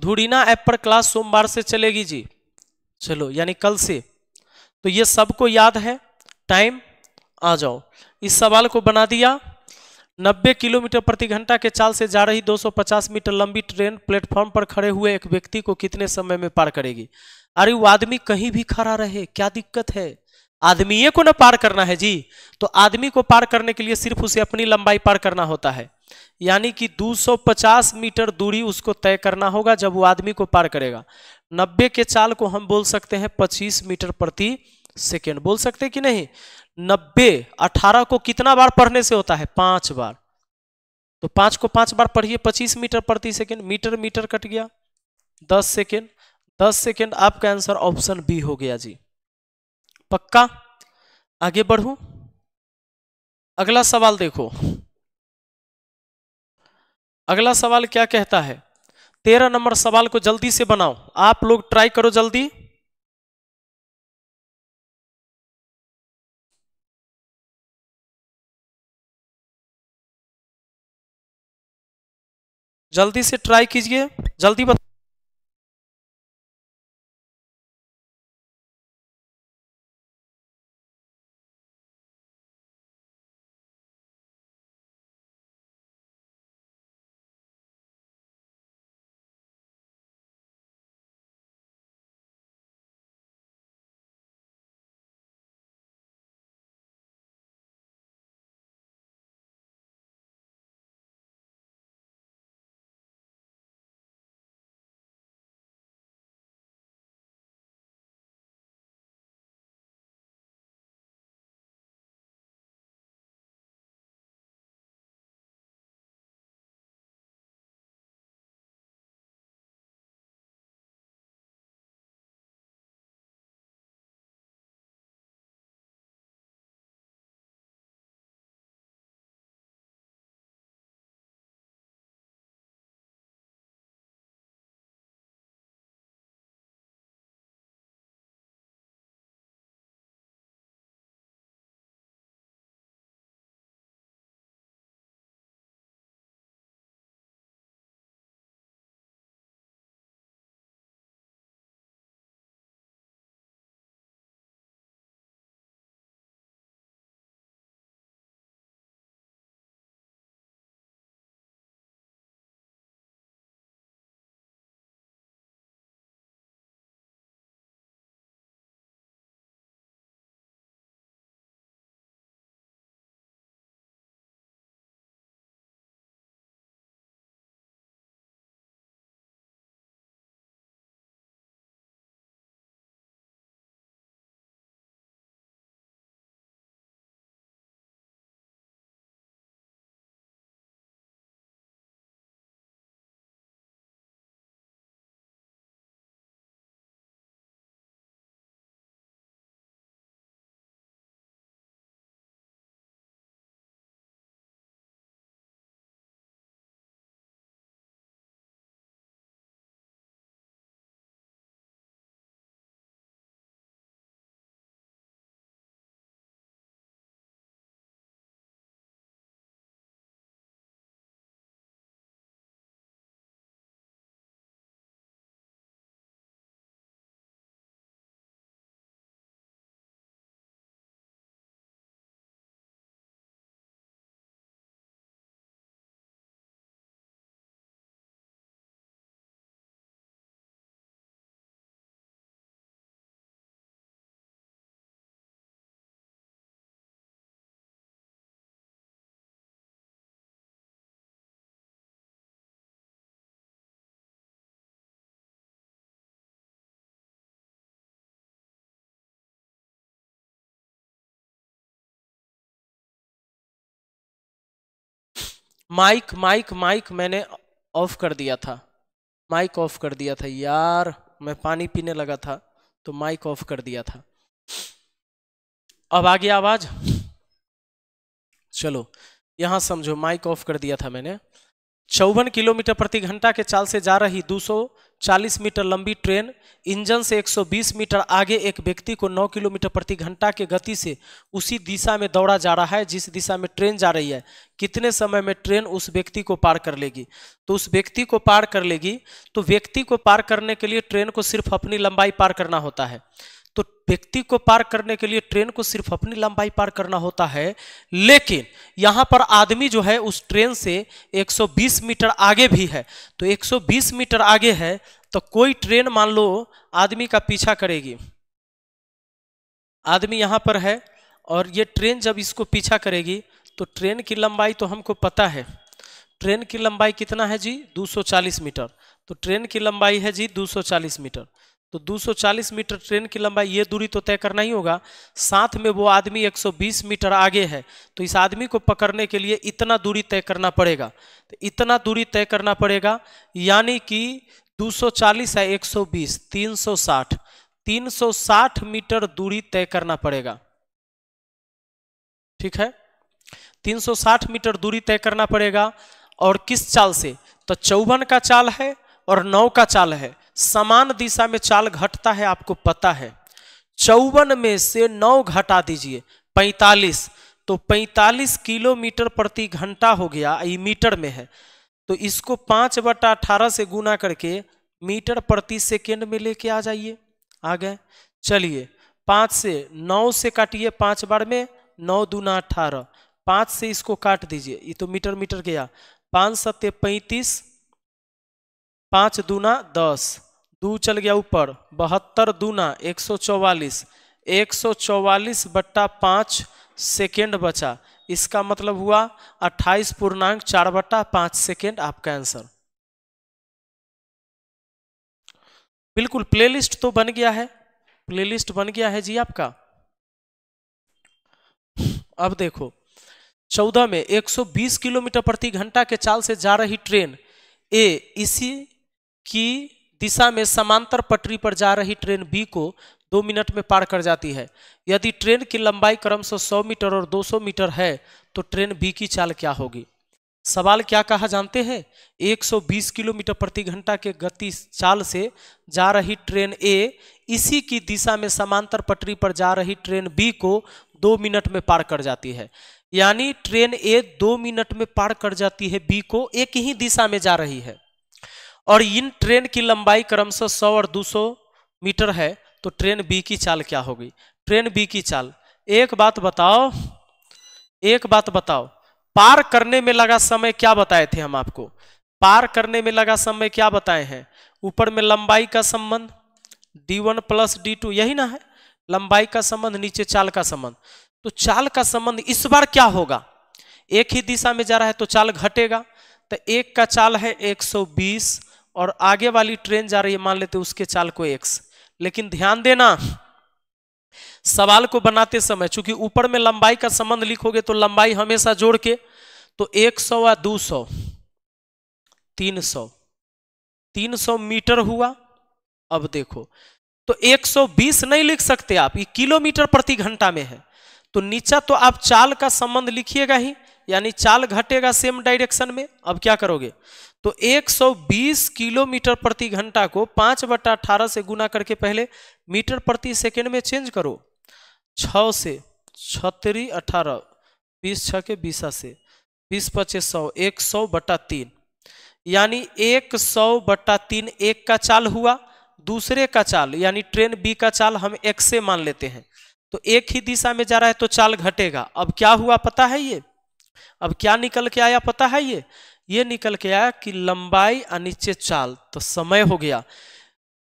[SPEAKER 2] धुरीना ऐप पर क्लास सोमवार से चलेगी जी चलो यानी कल से तो ये सबको याद है टाइम आ जाओ इस सवाल को बना दिया 90 किलोमीटर प्रति घंटा के चाल से जा रही 250 मीटर लंबी ट्रेन प्लेटफॉर्म पर खड़े हुए एक व्यक्ति को कितने समय में पार करेगी अरे वो आदमी कहीं भी खड़ा रहे क्या दिक्कत है आदमी को ना पार करना है जी तो आदमी को पार करने के लिए सिर्फ उसे अपनी लंबाई पार करना होता है यानी कि 250 मीटर दूरी उसको तय करना होगा जब वो आदमी को पार करेगा 90 के चाल को हम बोल सकते हैं 25 मीटर प्रति सेकेंड बोल सकते कि नहीं 90 18 को कितना बार पढ़ने से होता है पांच बार तो पांच को पांच बार पढ़िए 25 मीटर प्रति सेकेंड मीटर मीटर कट गया 10 सेकेंड दस सेकेंड आपका आंसर ऑप्शन बी हो गया
[SPEAKER 1] जी पक्का आगे बढ़ू अगला सवाल देखो अगला सवाल क्या कहता है तेरह नंबर सवाल को जल्दी से बनाओ आप लोग ट्राई करो जल्दी जल्दी से ट्राई कीजिए जल्दी बताओ माइक माइक माइक मैंने ऑफ कर दिया था
[SPEAKER 2] माइक ऑफ कर दिया था यार मैं पानी पीने लगा था तो माइक ऑफ कर दिया था अब आ गया आवाज चलो यहां समझो माइक ऑफ कर दिया था मैंने चौवन किलोमीटर प्रति घंटा के चाल से जा रही 240 मीटर लंबी ट्रेन इंजन से 120 मीटर आगे एक व्यक्ति को 9 किलोमीटर प्रति घंटा के गति से उसी दिशा में दौड़ा जा रहा है जिस दिशा में ट्रेन जा रही है कितने समय में ट्रेन उस व्यक्ति को पार कर लेगी तो उस व्यक्ति को पार कर लेगी तो व्यक्ति को पार करने के लिए ट्रेन को सिर्फ अपनी लंबाई पार करना होता है तो व्यक्ति को पार करने के लिए ट्रेन को सिर्फ अपनी लंबाई पार करना होता है लेकिन यहाँ पर आदमी जो है उस ट्रेन से 120 मीटर आगे भी है तो 120 मीटर आगे है तो कोई ट्रेन मान लो आदमी का पीछा करेगी आदमी यहाँ पर है और ये ट्रेन जब इसको पीछा करेगी तो ट्रेन की लंबाई तो हमको पता है ट्रेन की लंबाई कितना है जी 240 मीटर तो ट्रेन की लंबाई है जी 240 मीटर तो 240 मीटर ट्रेन की लंबाई ये दूरी तो तय करना ही होगा साथ में वो आदमी 120 मीटर आगे है तो इस आदमी को पकड़ने के लिए इतना दूरी तय करना पड़ेगा तो इतना दूरी तय करना पड़ेगा यानी कि 240 है 120 360 360 मीटर दूरी तय करना पड़ेगा ठीक है 360 मीटर दूरी तय करना पड़ेगा और किस चाल से तो चौवन का चाल है और नौ का चाल है समान दिशा में चाल घटता है आपको पता है चौवन में से नौ घटा दीजिए पैंतालीस तो पैंतालीस किलोमीटर प्रति घंटा हो गया ये मीटर में है तो इसको पाँच बटा अठारह से गुना करके मीटर प्रति सेकेंड में लेके आ जाइए आ गए चलिए पाँच से नौ से काटिए पाँच बार में नौ दूना अठारह पाँच से इसको काट दीजिए ये तो मीटर मीटर गया पाँच सत्य पैंतीस पाँच दूना दस दू चल गया ऊपर बहत्तर दूना एक सौ चौवालीस एक सौ चौवालीस बट्टा पाँच सेकेंड बचा इसका मतलब हुआ अट्ठाईस पूर्णांक चार बट्टा पाँच सेकेंड आपका आंसर बिल्कुल प्लेलिस्ट तो बन गया है प्लेलिस्ट बन गया है जी आपका अब देखो चौदह में 120 किलोमीटर प्रति घंटा के चाल से जा रही ट्रेन ए इसी की दिशा में समांतर पटरी पर जा रही ट्रेन बी को दो मिनट में पार कर जाती है यदि ट्रेन की लंबाई से सौ मीटर और 200 मीटर है तो ट्रेन बी की चाल क्या होगी सवाल क्या कहा जानते हैं 120 किलोमीटर प्रति घंटा के गति चाल से जा रही ट्रेन ए इसी की दिशा में समांतर पटरी पर जा रही ट्रेन बी को दो मिनट में पार कर जाती है यानी ट्रेन ए दो मिनट में पार कर जाती है बी को एक ही दिशा में जा रही है और इन ट्रेन की लंबाई क्रमशः सौ और दो सौ मीटर है तो ट्रेन बी की चाल क्या होगी ट्रेन बी की चाल एक बात बताओ एक बात बताओ पार करने में लगा समय क्या बताए थे हम आपको पार करने में लगा समय क्या बताए हैं ऊपर में लंबाई का संबंध D one plus D two यही ना है लंबाई का संबंध नीचे चाल का संबंध तो चाल का संबंध इस बार क्या होगा एक ही दिशा में जा रहा है तो चाल घटेगा तो एक का चाल है और आगे वाली ट्रेन जा रही है मान लेते उसके चाल को एक्स लेकिन ध्यान देना सवाल को बनाते समय चूंकि ऊपर में लंबाई का संबंध लिखोगे तो लंबाई हमेशा जोड़ के तो एक सौ या दो सौ तीन सौ तीन सौ मीटर हुआ अब देखो तो 120 नहीं लिख सकते आप ये किलोमीटर प्रति घंटा में है तो नीचा तो आप चाल का संबंध लिखिएगा ही यानी चाल घटेगा सेम डायरेक्शन में अब क्या करोगे तो 120 किलोमीटर प्रति घंटा को पांच बट्टा अठारह से गुना करके पहले मीटर प्रति सेकेंड में चेंज करो छ से छतरी अठारह बीस छ के बीसा से बीस पच्चीस सौ एक सौ बट्टा तीन यानी एक सौ बट्टा तीन एक का चाल हुआ दूसरे का चाल यानी ट्रेन बी का चाल हम एक से मान लेते हैं तो एक ही दिशा में जा रहा है तो चाल घटेगा अब क्या हुआ पता है ये अब क्या निकल के आया पता है ये ये निकल के आया कि लंबाई और नीचे चाल तो समय हो गया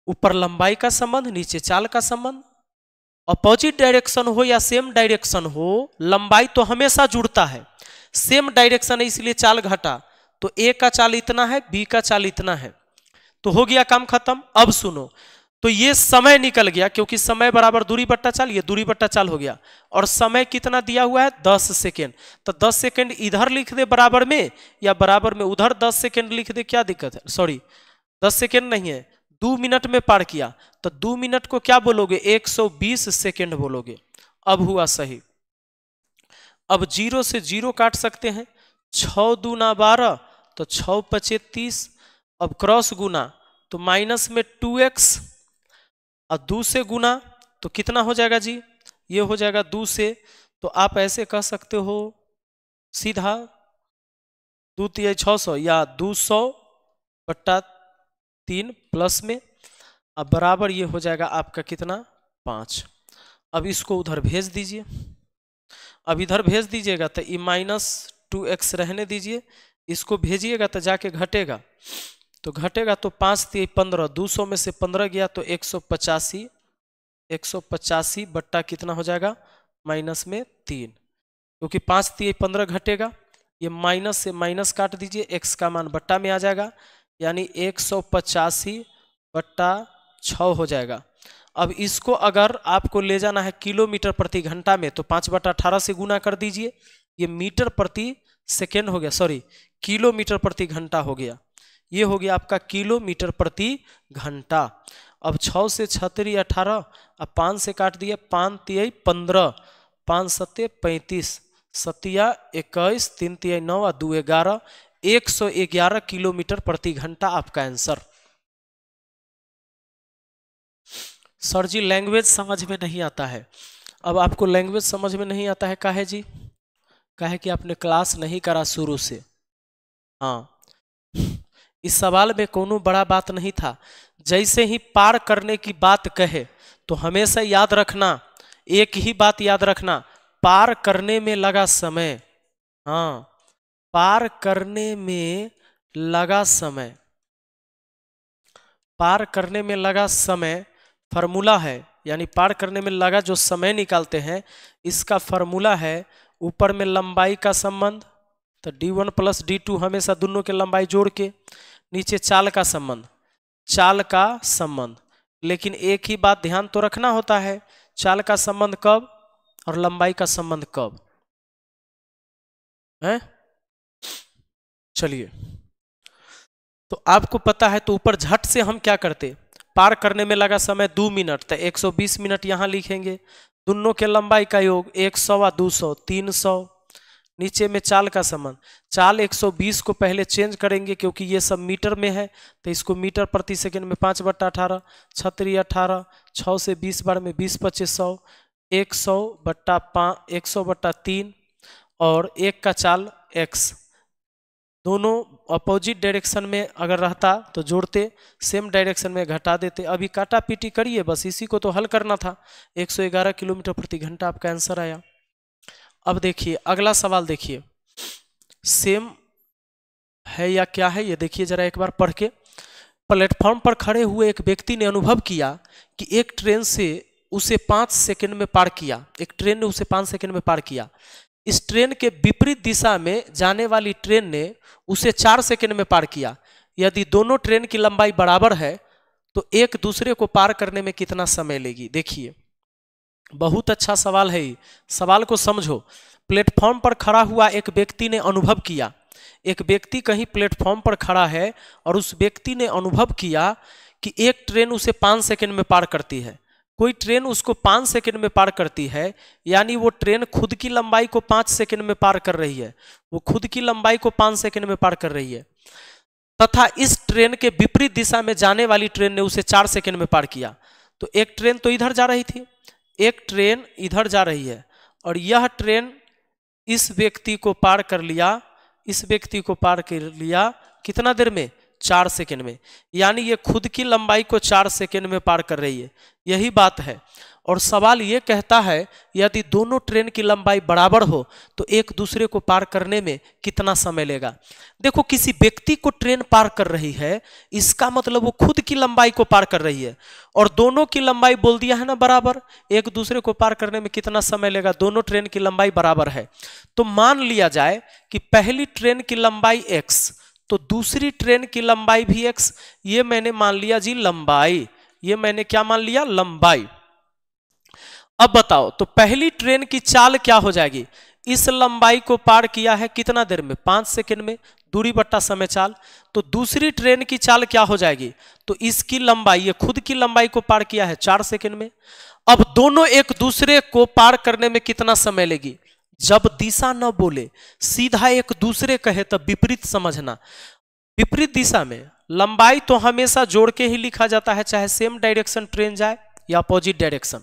[SPEAKER 2] ऊपर लंबाई का संबंध नीचे चाल का संबंध अपोजिट डायरेक्शन हो या सेम डायरेक्शन हो लंबाई तो हमेशा जुड़ता है सेम डायरेक्शन है इसलिए चाल घटा तो ए का चाल इतना है बी का चाल इतना है तो हो गया काम खत्म अब सुनो तो ये समय निकल गया क्योंकि समय बराबर दूरी बट्टा चाल ये दूरी बट्टा चाल हो गया और समय कितना दिया हुआ है दस सेकेंड तो दस सेकेंड इधर लिख दे बराबर में या बराबर में उधर दस सेकेंड लिख दे क्या दिक्कत है सॉरी दस सेकेंड नहीं है दो मिनट में पार किया तो दो मिनट को क्या बोलोगे 120 सेकेंड बोलोगे अब हुआ सही अब जीरो से जीरो काट सकते हैं छ दूना बारह तो छ पचे तीस अब क्रॉस गुना तो माइनस में टू एक्स और दो से गुना तो कितना हो जाएगा जी ये हो जाएगा दो से तो आप ऐसे कह सकते हो सीधा दो तीन छः सौ या दो सौ बट्टा तीन प्लस में अब बराबर ये हो जाएगा आपका कितना पाँच अब इसको उधर भेज दीजिए अब इधर भेज दीजिएगा तो ई माइनस टू एक्स रहने दीजिए इसको भेजिएगा तो जाके घटेगा तो घटेगा तो पाँच थी पंद्रह दो सौ में से पंद्रह गया तो एक सौ पचासी एक सौ पचासी बट्टा कितना हो जाएगा माइनस में तीन क्योंकि पाँच थी पंद्रह घटेगा ये माइनस से माइनस काट दीजिए एक्स का मान बट्टा में आ जाएगा यानी एक सौ पचासी बट्टा छ हो जाएगा अब इसको अगर आपको ले जाना है किलोमीटर प्रति घंटा में तो पाँच बट्टा अठारह से गुना कर दीजिए ये मीटर प्रति सेकेंड हो गया सॉरी किलोमीटर प्रति घंटा हो गया ये हो गया आपका किलोमीटर प्रति घंटा अब छः से छतरी अठारह अब पाँच से काट दिया पाँच तिहाई पंद्रह पाँच सत्य पैंतीस सतिया इक्कीस तीन तिहाई नौ और दो ग्यारह एक सौ ग्यारह किलोमीटर प्रति घंटा आपका आंसर सर जी लैंग्वेज समझ में नहीं आता है अब आपको लैंग्वेज समझ में नहीं आता है काहे जी काहे कि आपने क्लास नहीं करा शुरू से हाँ इस सवाल में कोनो बड़ा बात नहीं था जैसे ही पार करने की बात कहे तो हमेशा याद रखना एक ही बात याद रखना पार करने में लगा समय हाँ पार करने में लगा समय पार करने में लगा समय फार्मूला है यानी पार करने में लगा जो समय निकालते हैं इसका फॉर्मूला है ऊपर में लंबाई का संबंध तो d1 वन प्लस डी हमेशा दोनों के लंबाई जोड़ के नीचे चाल का संबंध चाल का संबंध लेकिन एक ही बात ध्यान तो रखना होता है चाल का संबंध कब और लंबाई का संबंध कब है चलिए तो आपको पता है तो ऊपर झट से हम क्या करते पार करने में लगा समय दो मिनट तो 120 मिनट यहां लिखेंगे दोनों के लंबाई का योग एक सौ व दो सौ तीन सौ नीचे में चाल का संबंध चाल 120 को पहले चेंज करेंगे क्योंकि ये सब मीटर में है तो इसको मीटर प्रति सेकंड में पाँच बट्टा अठारह छत्री अठारह छः से बीस बार में बीस पच्चीस सौ एक सौ बट्टा पाँच एक सौ बट्टा तीन और एक का चाल एक्स दोनों अपोजिट डायरेक्शन में अगर रहता तो जोड़ते सेम डायरेक्शन में घटा देते अभी काटा पीटी करिए बस इसी को तो हल करना था एक किलोमीटर प्रति घंटा आपका आंसर आया अब देखिए अगला सवाल देखिए सेम है या क्या है ये देखिए जरा एक बार पढ़ के प्लेटफॉर्म पर खड़े हुए एक व्यक्ति ने अनुभव किया कि एक ट्रेन से उसे पाँच सेकंड में पार किया एक ट्रेन ने उसे पाँच सेकंड में पार किया इस ट्रेन के विपरीत दिशा में जाने वाली ट्रेन ने उसे चार सेकंड में पार किया यदि दोनों ट्रेन की लंबाई बराबर है तो एक दूसरे को पार करने में कितना समय लेगी देखिए बहुत अच्छा सवाल है सवाल को समझो प्लेटफॉर्म पर खड़ा हुआ एक व्यक्ति ने अनुभव किया एक व्यक्ति कहीं प्लेटफॉर्म पर खड़ा है और उस व्यक्ति ने अनुभव किया कि एक ट्रेन उसे पाँच सेकंड में पार करती है कोई ट्रेन उसको पाँच सेकंड में पार करती है यानी वो ट्रेन खुद की लंबाई को पाँच सेकंड में पार कर रही है वो खुद की लंबाई को पाँच सेकंड में पार कर रही है तथा इस ट्रेन के विपरीत दिशा में जाने वाली ट्रेन ने उसे चार सेकेंड में पार किया तो एक ट्रेन तो इधर जा रही थी एक ट्रेन इधर जा रही है और यह ट्रेन इस व्यक्ति को पार कर लिया इस व्यक्ति को पार कर लिया कितना देर में चार सेकेंड में यानी ये खुद की लंबाई को चार सेकेंड में पार कर रही है यही बात है और सवाल ये कहता है यदि दोनों ट्रेन की लंबाई बराबर हो तो एक दूसरे को पार करने में कितना समय लेगा देखो किसी व्यक्ति को ट्रेन पार कर रही है इसका मतलब वो खुद की लंबाई को पार कर रही है और दोनों की लंबाई बोल दिया है ना बराबर एक दूसरे को पार करने में कितना समय लेगा दोनों ट्रेन की लंबाई बराबर है तो मान लिया जाए कि पहली ट्रेन की लंबाई एक्स तो दूसरी ट्रेन की लंबाई भी एक्स ये मैंने मान लिया जी लंबाई ये मैंने क्या मान लिया लंबाई अब बताओ तो पहली ट्रेन की चाल क्या हो जाएगी इस लंबाई को पार किया है कितना देर में पांच सेकंड में दूरी बट्टा समय चाल तो दूसरी ट्रेन की चाल क्या हो जाएगी तो इसकी लंबाई ये खुद की लंबाई को पार किया है चार सेकंड में अब दोनों एक दूसरे को पार करने में कितना समय लेगी जब दिशा न बोले सीधा एक दूसरे कहे तब विपरीत समझना विपरीत दिशा में लंबाई तो हमेशा जोड़ के ही लिखा जाता है चाहे सेम डायरेक्शन ट्रेन जाए या अपोजिट डायरेक्शन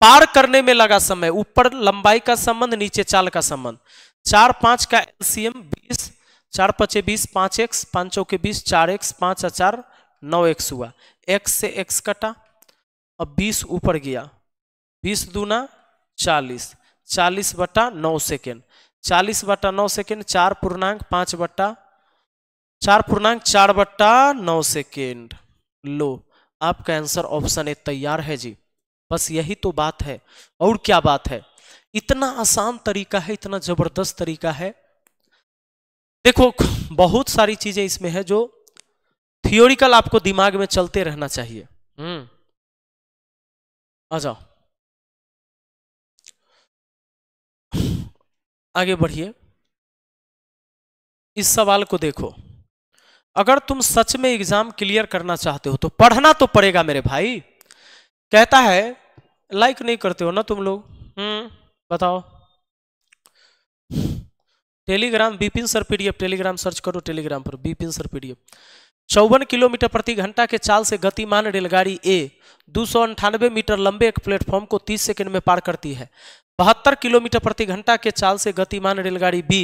[SPEAKER 2] पार करने में लगा समय ऊपर लंबाई का संबंध नीचे चाल का संबंध चार पांच का एलसीएम बीस चार पचे बीस पांच एक्स पांच चौके बीस चार एक्स पांच चार नौ एक्स हुआ एक्स से एक्स कटा अब बीस ऊपर गया बीस दूना चालीस चालीस बटा नौ सेकेंड चालीस बटा नौ सेकेंड चार पूर्णांक पांच बट्टा चार पूर्णांक चार बट्टा नौ सेकेंड लो आपका आंसर ऑप्शन ए तैयार है जी बस यही तो बात है और क्या बात है इतना आसान तरीका है इतना जबरदस्त तरीका है देखो बहुत सारी चीजें इसमें है जो थियोरिकल आपको
[SPEAKER 1] दिमाग में चलते रहना चाहिए हम्म आ जाओ आगे बढ़िए इस सवाल को देखो अगर तुम सच में एग्जाम क्लियर
[SPEAKER 2] करना चाहते हो तो पढ़ना तो पड़ेगा मेरे भाई कहता है लाइक नहीं करते हो ना तुम लोग हम्म बताओ Telegram Bipin sir PDF Telegram search करो टेलीग्राम पर बिपिन सर पीडीएफ चौवन किलोमीटर प्रति घंटा के चाल से गतिमान रेलगाड़ी ए दो मीटर लंबे एक प्लेटफॉर्म को 30 सेकंड में पार करती है बहत्तर किलोमीटर प्रति घंटा के चाल से गतिमान रेलगाड़ी बी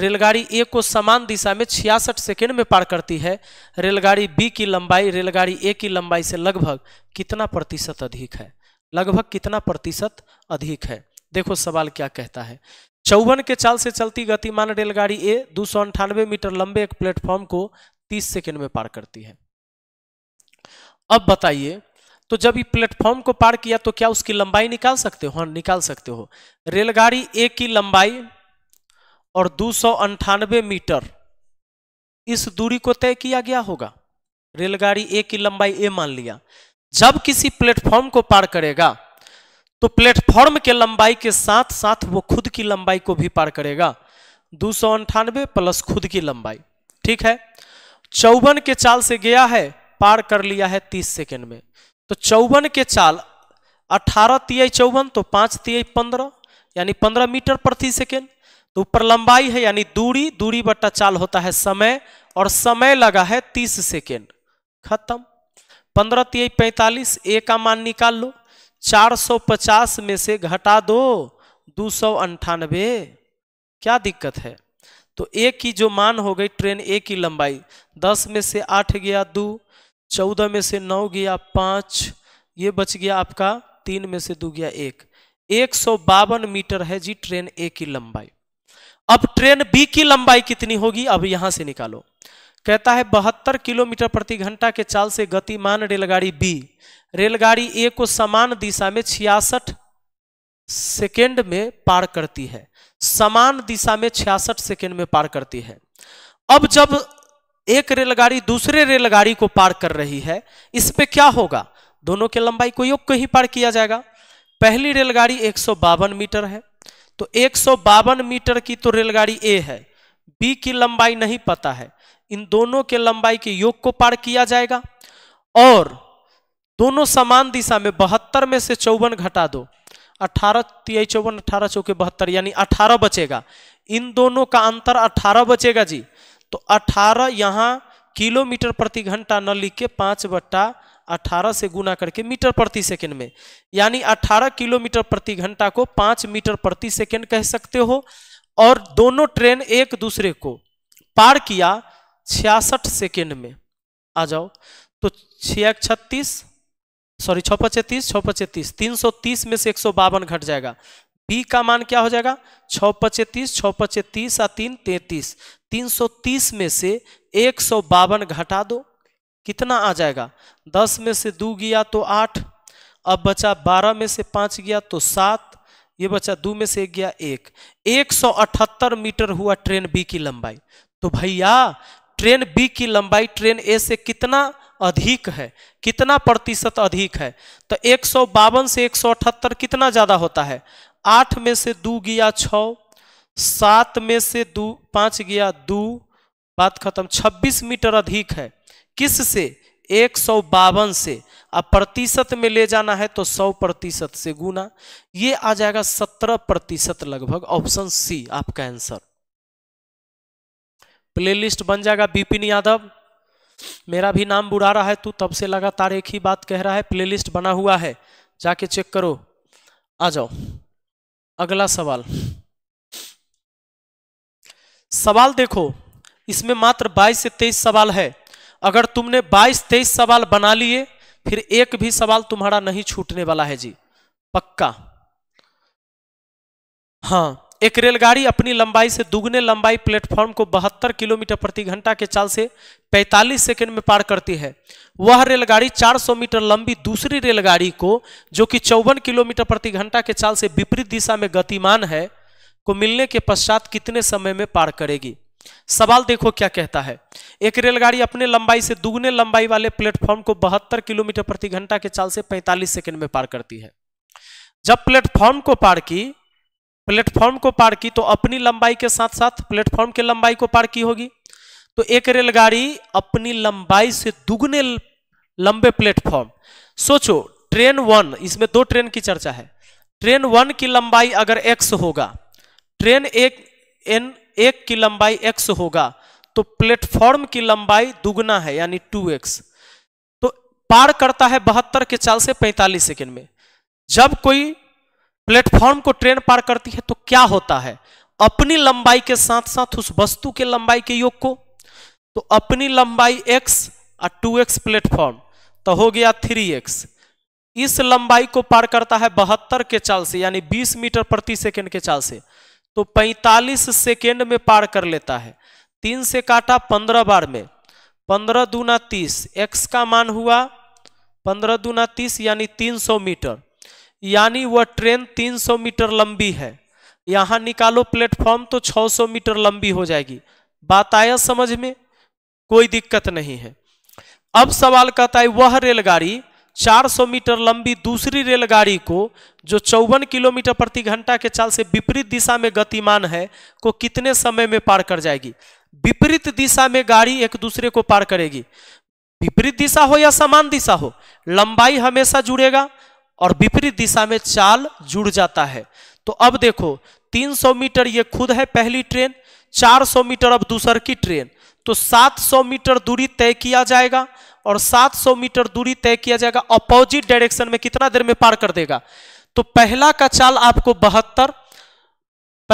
[SPEAKER 2] रेलगाड़ी ए को समान दिशा में छियासठ सेकेंड में पार करती है रेलगाड़ी बी की लंबाई रेलगाड़ी ए की लंबाई से लगभग कितना प्रतिशत अधिक है लगभग कितना प्रतिशत अधिक है देखो सवाल क्या कहता है चौवन के चाल से चलती गतिमान रेलगाड़ी ए दो मीटर लंबे एक प्लेटफॉर्म को 30 सेकेंड में पार करती है अब बताइए तो जब ये प्लेटफॉर्म को पार किया तो क्या उसकी लंबाई निकाल सकते हो हाँ निकाल सकते हो रेलगाड़ी ए की लंबाई और दो मीटर इस दूरी को तय किया गया होगा रेलगाड़ी ए की लंबाई ए मान लिया जब किसी प्लेटफॉर्म को पार करेगा तो प्लेटफॉर्म के लंबाई के साथ साथ वो खुद की लंबाई को भी पार करेगा दो सौ अंठानवे प्लस खुद की लंबाई ठीक है चौवन के चाल से गया है पार कर लिया है तीस सेकेंड में तो चौवन के चाल अठारह तिहाई चौवन तो पाँच तिहाई पंद्रह यानी पंद्रह मीटर प्रति सेकेंड तो ऊपर लंबाई है यानी दूरी दूरी बट्टा चाल होता है समय और समय लगा है तीस सेकेंड खत्म पंद्रह तिहाई पैंतालीस ए का मान निकाल लो चार सौ पचास में से घटा दो दो सौ अंठानबे क्या दिक्कत है तो ए की जो मान हो गई ट्रेन ए की लंबाई दस में से आठ गया दो चौदह में से नौ गया पाँच ये बच गया आपका तीन में से दो गया एक एक सौ बावन मीटर है जी ट्रेन ए की लंबाई अब ट्रेन बी की लंबाई कितनी होगी अब यहां से निकालो कहता है बहत्तर किलोमीटर प्रति घंटा के चाल से गतिमान रेलगाड़ी बी रेलगाड़ी ए को समान दिशा में छियासठ सेकेंड में पार करती है समान दिशा में छियासठ सेकेंड में पार करती है अब जब एक रेलगाड़ी दूसरे रेलगाड़ी को पार कर रही है इस पे क्या होगा दोनों के लंबाई को योग को ही पार किया जाएगा पहली रेलगाड़ी एक मीटर है तो एक मीटर की तो रेलगाड़ी ए है बी की लंबाई नहीं पता है इन दोनों के लंबाई के योग को पार किया जाएगा और दोनों समान दिशा में बहत्तर में से चौवन घटा दो अठारह तिहाई चौवन अठारह चौके बहत्तर यानी अठारह बचेगा इन दोनों का अंतर अठारह बचेगा जी तो 18 यहाँ किलोमीटर प्रति घंटा न लिख के पाँच बट्टा अठारह से गुना करके मीटर प्रति सेकंड में यानी 18 किलोमीटर प्रति घंटा को 5 मीटर प्रति सेकंड कह सकते हो और दोनों ट्रेन एक दूसरे को पार किया छियासठ सेकेंड में आ जाओ तो छिया छत्तीस सॉरी छः पचे तीस छः पचे तीस तीन सौ तीस में से एक सौ बावन घट जाएगा पी e का मान क्या हो जाएगा छ पचे तीस छ पचे तीस और तीन तैतीस तीन सौ तीस में से एक सौ बावन घटा दो कितना आ जाएगा दस में से दो गया तो आठ अब बचा बारह में से पाँच गया तो सात ये बचा दो में से गया एक एक सौ अठहत्तर मीटर हुआ ट्रेन बी की लंबाई तो भैया ट्रेन बी की लंबाई ट्रेन ए से कितना अधिक है कितना प्रतिशत अधिक है तो एक सौ बावन से एक सौ अठहत्तर कितना ज़्यादा होता है आठ में से दो गया छ सात में से दो पाँच गया दो बात खत्म छब्बीस मीटर अधिक है किस से एक सौ बावन से अब प्रतिशत में ले जाना है तो सौ प्रतिशत से गुना ये आ जाएगा सत्रह प्रतिशत लगभग ऑप्शन सी आपका आंसर प्लेलिस्ट बन जाएगा बिपिन यादव मेरा भी नाम बुरा रहा है तू तो तब से लगातार एक ही बात कह रहा है प्लेलिस्ट बना हुआ है जाके चेक करो आ जाओ अगला सवाल सवाल देखो इसमें मात्र 22 से 23 सवाल है अगर तुमने 22-23 सवाल बना लिए फिर एक भी सवाल तुम्हारा नहीं छूटने वाला है जी पक्का हाँ एक रेलगाड़ी अपनी लंबाई से दुगने लंबाई प्लेटफॉर्म को बहत्तर किलोमीटर प्रति घंटा के चाल से 45 सेकंड में पार करती है वह रेलगाड़ी 400 मीटर लंबी दूसरी रेलगाड़ी को जो कि चौवन किलोमीटर प्रति घंटा के चाल से विपरीत दिशा में गतिमान है को मिलने के पश्चात कितने समय में पार करेगी सवाल देखो क्या कहता है एक रेलगाड़ी अपने लंबाई से दुगने लंबाई वाले प्लेटफॉर्म को बहत्तर किलोमीटर प्रति घंटा के चाल से पैंतालीस सेकंड में पार करती है जब प्लेटफॉर्म को पार की प्लेटफॉर्म को पार की तो अपनी लंबाई के साथ साथ प्लेटफॉर्म की लंबाई को पार की होगी तो एक रेलगाड़ी अपनी लंबाई से दुगने लंबे प्लेटफॉर्म सोचो ट्रेन वन इसमें दो ट्रेन की चर्चा है ट्रेन वन की लंबाई अगर एक्स होगा ट्रेन एक एन एक की लंबाई एक्स होगा तो प्लेटफॉर्म की लंबाई दुगना है यानी टू एक्स तो पार करता है बहत्तर के चाल से पैंतालीस सेकेंड में जब कोई प्लेटफॉर्म को ट्रेन पार करती है तो क्या होता है अपनी लंबाई के साथ साथ उस वस्तु के लंबाई के योग को तो अपनी लंबाई x और 2x प्लेटफॉर्म तो हो गया 3x इस लंबाई को पार करता है बहत्तर के चाल से यानी 20 मीटर प्रति सेकंड के चाल से तो 45 सेकंड में पार कर लेता है तीन से काटा पंद्रह बार में पंद्रह दूना तीस एक्स का मान हुआ पंद्रह दूना तीस यानी तीन सौ मीटर यानी वह ट्रेन 300 मीटर लंबी है यहाँ निकालो प्लेटफॉर्म तो 600 मीटर लंबी हो जाएगी बात आया समझ में कोई दिक्कत नहीं है अब सवाल कहता है वह रेलगाड़ी 400 मीटर लंबी दूसरी रेलगाड़ी को जो चौवन किलोमीटर प्रति घंटा के चाल से विपरीत दिशा में गतिमान है को कितने समय में पार कर जाएगी विपरीत दिशा में गाड़ी एक दूसरे को पार करेगी विपरीत दिशा हो या समान दिशा हो लंबाई हमेशा जुड़ेगा और विपरीत दिशा में चाल जुड़ जाता है तो अब देखो 300 मीटर ये खुद है पहली ट्रेन 400 मीटर अब दूसर की ट्रेन तो 700 मीटर दूरी तय किया जाएगा और 700 मीटर दूरी तय किया जाएगा अपोजिट डायरेक्शन में कितना देर में पार कर देगा तो पहला का चाल आपको बहत्तर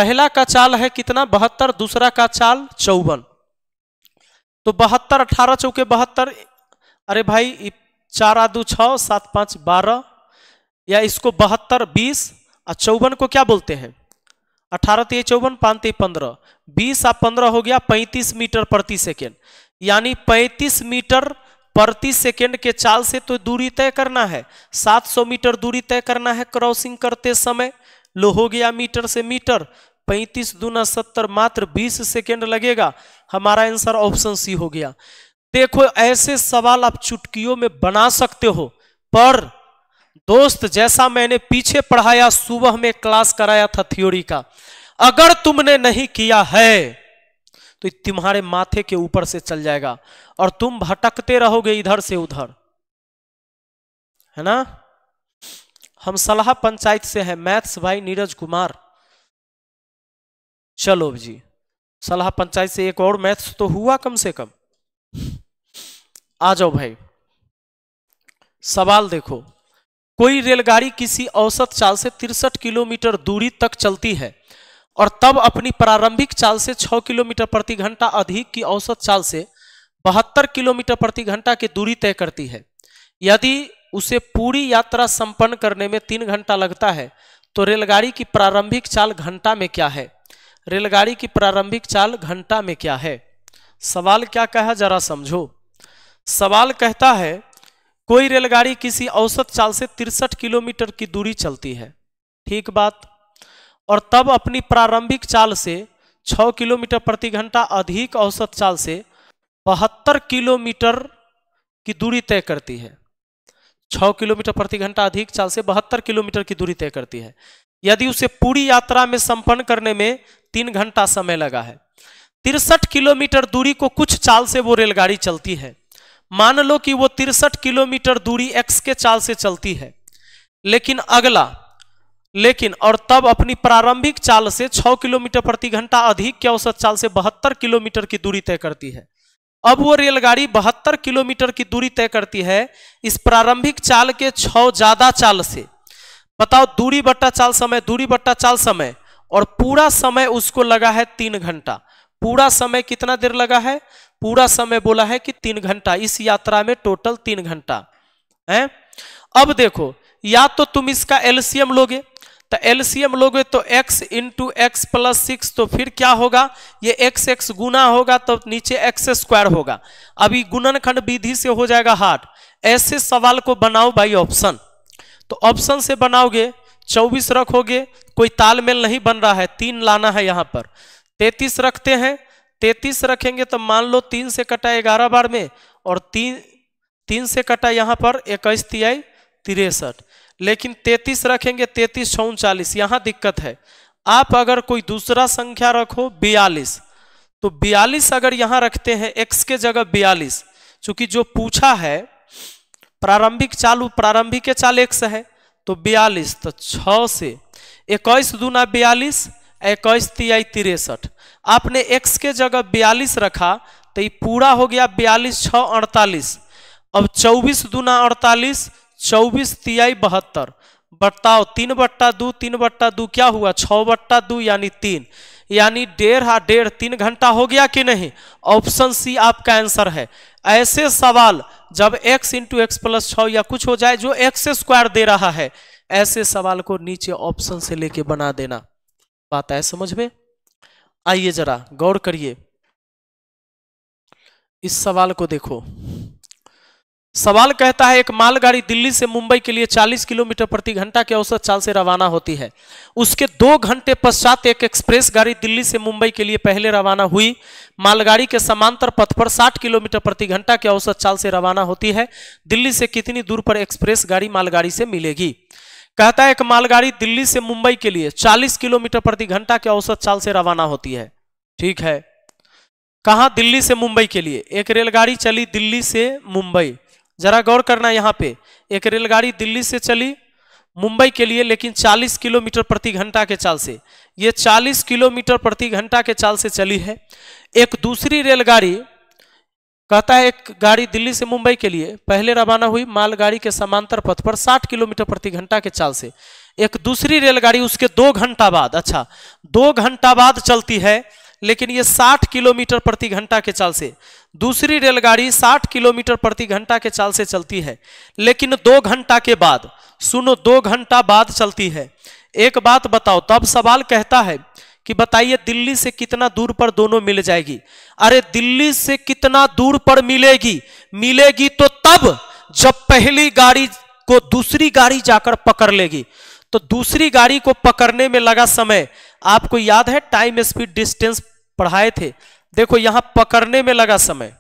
[SPEAKER 2] पहला का चाल है कितना बहत्तर दूसरा का चाल चौवन तो बहत्तर अठारह चौके बहत्तर अरे भाई चार आदू छ सात पांच बारह या इसको बहत्तर बीस और चौवन को क्या बोलते हैं अठारह तेईस चौवन पाँच तेईस पंद्रह बीस और पंद्रह हो गया पैंतीस मीटर प्रति सेकेंड यानी पैंतीस मीटर प्रति सेकेंड के चाल से तो दूरी तय करना है 700 मीटर दूरी तय करना है क्रॉसिंग करते समय लो हो गया मीटर से मीटर पैंतीस दूना सत्तर मात्र बीस सेकेंड लगेगा हमारा आंसर ऑप्शन सी हो गया देखो ऐसे सवाल आप चुटकियों में बना सकते हो पर दोस्त जैसा मैंने पीछे पढ़ाया सुबह में क्लास कराया था थ्योरी का अगर तुमने नहीं किया है तो तुम्हारे माथे के ऊपर से चल जाएगा और तुम भटकते रहोगे इधर से उधर है ना हम सलाह पंचायत से हैं मैथ्स भाई नीरज कुमार चलो जी सलाह पंचायत से एक और मैथ्स तो हुआ कम से कम आ जाओ भाई सवाल देखो कोई रेलगाड़ी किसी औसत चाल से तिरसठ किलोमीटर दूरी तक चलती है और तब अपनी प्रारंभिक चाल से 6 किलोमीटर प्रति घंटा अधिक की औसत चाल से बहत्तर किलोमीटर प्रति घंटा की दूरी तय करती है यदि उसे पूरी यात्रा संपन्न करने में तीन घंटा लगता है तो रेलगाड़ी की प्रारंभिक चाल घंटा में क्या है रेलगाड़ी की प्रारंभिक चाल घंटा में क्या है सवाल क्या कहा जरा समझो सवाल कहता है कोई रेलगाड़ी किसी औसत चाल से तिरसठ किलोमीटर की दूरी चलती है ठीक बात और तब अपनी प्रारंभिक चाल से 6 किलोमीटर प्रति घंटा अधिक औसत चाल से बहत्तर किलोमीटर की दूरी तय करती है 6 किलोमीटर प्रति घंटा अधिक चाल से बहत्तर किलोमीटर की दूरी तय करती है यदि उसे पूरी यात्रा में संपन्न करने में तीन घंटा समय लगा है तिरसठ किलोमीटर दूरी को कुछ चाल से वो रेलगाड़ी चलती है मान लो कि वो तिरसठ किलोमीटर दूरी एक्स के चाल से चलती है लेकिन अगला लेकिन और तब अपनी प्रारंभिक चाल से 6 किलोमीटर प्रति घंटा अधिक के औसत चाल से बहत्तर किलोमीटर की दूरी तय करती है अब वो रेलगाड़ी बहत्तर किलोमीटर की दूरी तय करती है इस प्रारंभिक चाल के छ ज्यादा चाल से बताओ दूरी बट्टा चाल समय दूरी बट्टा चाल समय और पूरा समय उसको लगा है तीन घंटा पूरा समय कितना देर लगा है पूरा समय बोला है कि तीन घंटा इस यात्रा में टोटल तीन घंटा है अब देखो या तो तुम इसका एलसीएम लोगे तो एलसीएम लोगे तो x into X plus six तो फिर क्या होगा ये x x गुना होगा तो नीचे x स्क्वायर होगा अभी गुणनखंड विधि से हो जाएगा हार्ड ऐसे सवाल को बनाओ भाई ऑप्शन तो ऑप्शन से बनाओगे चौबीस रखोगे कोई तालमेल नहीं बन रहा है तीन लाना है यहाँ पर तैतीस रखते हैं तैतीस रखेंगे तो मान लो तीन से कटा ग्यारह बार में और तीन तीन से कटा यहाँ पर इक्कीस तिहाई तिरसठ लेकिन तैतीस रखेंगे तैतीस छौ उनचालीस यहाँ दिक्कत है आप अगर कोई दूसरा संख्या रखो बयालीस तो बयालीस अगर यहाँ रखते हैं एक्स के जगह बयालीस चूंकि जो पूछा है प्रारंभिक चालू प्रारंभिक के चाल एक्स है तो बयालीस तो छ से इक्कीस दूना बयालीस इक्कीस तिहाई तिरसठ आपने एक्स के जगह बयालीस रखा तो ये पूरा हो गया बयालीस छ अड़तालीस अब चौबीस दूना अड़तालीस चौबीस तिहाई बहत्तर बताओ तीन बट्टा दो तीन बट्टा दो क्या हुआ छ बट्टा दो यानी तीन यानी डेढ़ हा डेढ़ तीन घंटा हो गया कि नहीं ऑप्शन सी आपका आंसर है ऐसे सवाल जब x इंटू एक्स प्लस छ या कुछ हो जाए जो एक्स स्क्वायर दे रहा है ऐसे सवाल को नीचे ऑप्शन से लेके बना देना बात है समझ में आइए जरा गौर करिए इस सवाल को देखो सवाल कहता है एक मालगाड़ी दिल्ली से मुंबई के लिए 40 किलोमीटर प्रति घंटा के औसत चाल से रवाना होती है उसके दो घंटे पश्चात एक एक्सप्रेस गाड़ी दिल्ली से मुंबई के लिए पहले रवाना हुई मालगाड़ी के समांतर पथ पर 60 किलोमीटर प्रति घंटा के औसत चाल से रवाना होती है दिल्ली से कितनी दूर पर एक्सप्रेस गाड़ी मालगाड़ी से मिलेगी कहता है एक मालगाड़ी दिल्ली से मुंबई के लिए 40 किलोमीटर प्रति घंटा के औसत चाल से रवाना होती है ठीक है कहा दिल्ली से मुंबई के लिए एक रेलगाड़ी चली दिल्ली से मुंबई जरा गौर करना यहाँ पे एक रेलगाड़ी दिल्ली से चली मुंबई के लिए लेकिन 40 किलोमीटर प्रति घंटा के चाल से ये 40 किलोमीटर प्रति घंटा के चाल से चली है एक दूसरी रेलगाड़ी कहता है एक गाड़ी दिल्ली से मुंबई के लिए पहले रवाना हुई मालगाड़ी के समांतर पथ पर 60 किलोमीटर प्रति घंटा के चाल से एक दूसरी रेलगाड़ी उसके दो घंटा बाद अच्छा दो घंटा बाद चलती है लेकिन ये 60 किलोमीटर प्रति घंटा के चाल से दूसरी रेलगाड़ी 60 किलोमीटर प्रति घंटा के चाल से चलती है लेकिन दो घंटा के बाद सुनो दो घंटा बाद चलती है एक बात बताओ तब सवाल कहता है कि बताइए दिल्ली से कितना दूर पर दोनों मिल जाएगी अरे दिल्ली से कितना दूर पर मिलेगी मिलेगी तो तब जब पहली गाड़ी को दूसरी गाड़ी जाकर पकड़ लेगी तो दूसरी गाड़ी को पकड़ने में लगा समय आपको याद है टाइम स्पीड डिस्टेंस पढ़ाए थे देखो यहां पकड़ने में लगा समय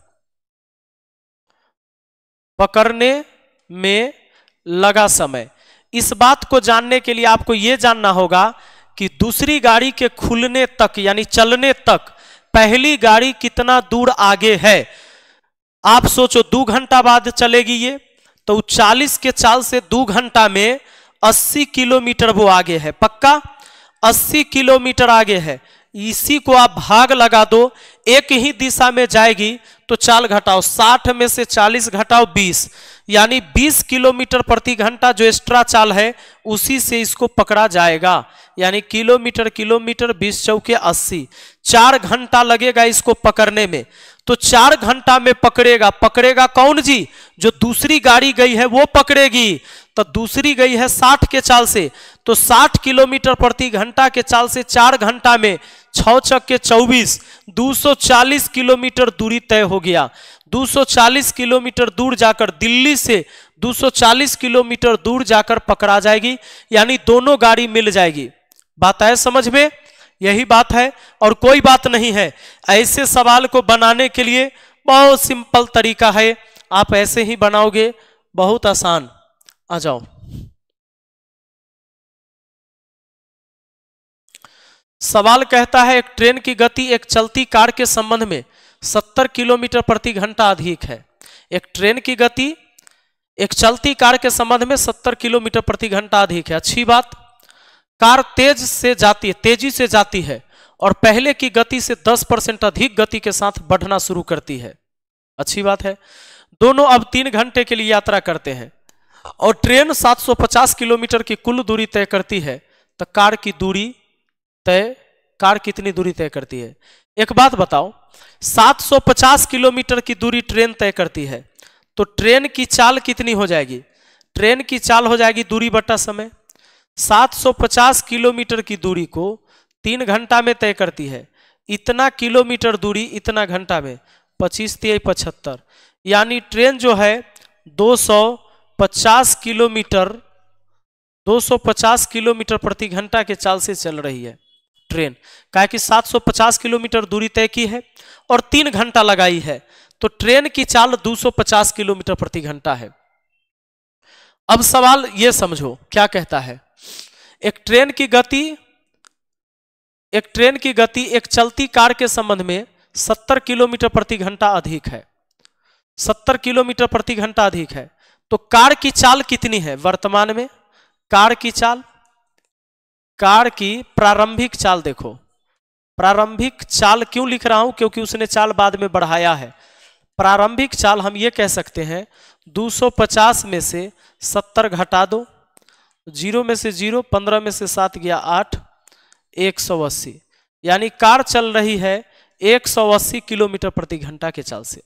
[SPEAKER 2] पकड़ने में लगा समय इस बात को जानने के लिए आपको यह जानना होगा कि दूसरी गाड़ी के खुलने तक यानी चलने तक पहली गाड़ी कितना दूर आगे है आप सोचो दो घंटा बाद चलेगी ये तो चालीस के चाल से दो घंटा में अस्सी किलोमीटर वो आगे है पक्का अस्सी किलोमीटर आगे है इसी को आप भाग लगा दो एक ही दिशा में जाएगी तो चाल घटाओ 60 में से 40 घटाओ 20 यानी 20 किलोमीटर प्रति घंटा जो एक्स्ट्रा चाल है उसी से इसको पकड़ा जाएगा यानी किलोमीटर किलोमीटर 20 चौके 80 चार घंटा लगेगा इसको पकड़ने में तो चार घंटा में पकड़ेगा पकड़ेगा कौन जी जो दूसरी गाड़ी गई है वो पकड़ेगी तो दूसरी गई है 60 के चाल से तो 60 किलोमीटर प्रति घंटा के चाल से चार घंटा में छः छक्के चौबीस 240 किलोमीटर दूरी तय हो गया 240 किलोमीटर दूर जाकर दिल्ली से 240 किलोमीटर दूर जाकर पकड़ा जाएगी यानी दोनों गाड़ी मिल जाएगी बात है समझ में यही बात है और कोई बात नहीं है ऐसे सवाल को बनाने के लिए बहुत सिंपल तरीका है आप ऐसे ही बनाओगे
[SPEAKER 1] बहुत आसान आ जाओ सवाल कहता है एक ट्रेन की गति एक चलती कार
[SPEAKER 2] के संबंध में 70 किलोमीटर प्रति घंटा अधिक है एक ट्रेन की गति एक चलती कार के संबंध में 70 किलोमीटर प्रति घंटा अधिक है अच्छी बात कार तेज से जाती है तेजी से जाती है और पहले की गति से 10 परसेंट अधिक गति के साथ बढ़ना शुरू करती है अच्छी बात है दोनों अब तीन घंटे के लिए यात्रा करते हैं और ट्रेन 750 किलोमीटर की कुल दूरी तय करती है तो कार की दूरी तय कार कितनी दूरी तय करती है एक बात बताओ 750 किलोमीटर की दूरी ट्रेन तय करती है तो ट्रेन की चाल कितनी हो जाएगी ट्रेन की चाल हो जाएगी दूरी बटा समय 750 किलोमीटर की दूरी को तीन घंटा में तय करती है इतना किलोमीटर दूरी इतना घंटा में पच्चीस तेई पचहत्तर यानी ट्रेन जो है 250 किलोमीटर 250 किलोमीटर प्रति घंटा के चाल से चल रही है ट्रेन क्या कि 750 किलोमीटर दूरी तय की है और तीन घंटा लगाई है तो ट्रेन की चाल 250 किलोमीटर प्रति घंटा है अब सवाल यह समझो क्या कहता है एक ट्रेन की गति एक ट्रेन की गति एक चलती कार के संबंध में 70 किलोमीटर प्रति घंटा अधिक है 70 किलोमीटर प्रति घंटा अधिक है तो कार की चाल कितनी है वर्तमान में कार की चाल कार की प्रारंभिक चाल देखो प्रारंभिक चाल क्यों लिख रहा हूं क्योंकि उसने चाल बाद में बढ़ाया है प्रारंभिक चाल हम ये कह सकते हैं 250 में से 70 घटा दो जीरो में से जीरो पंद्रह में से सात गया आठ एक सौ अस्सी यानी कार चल रही है एक सौ अस्सी किलोमीटर प्रति घंटा के चाल से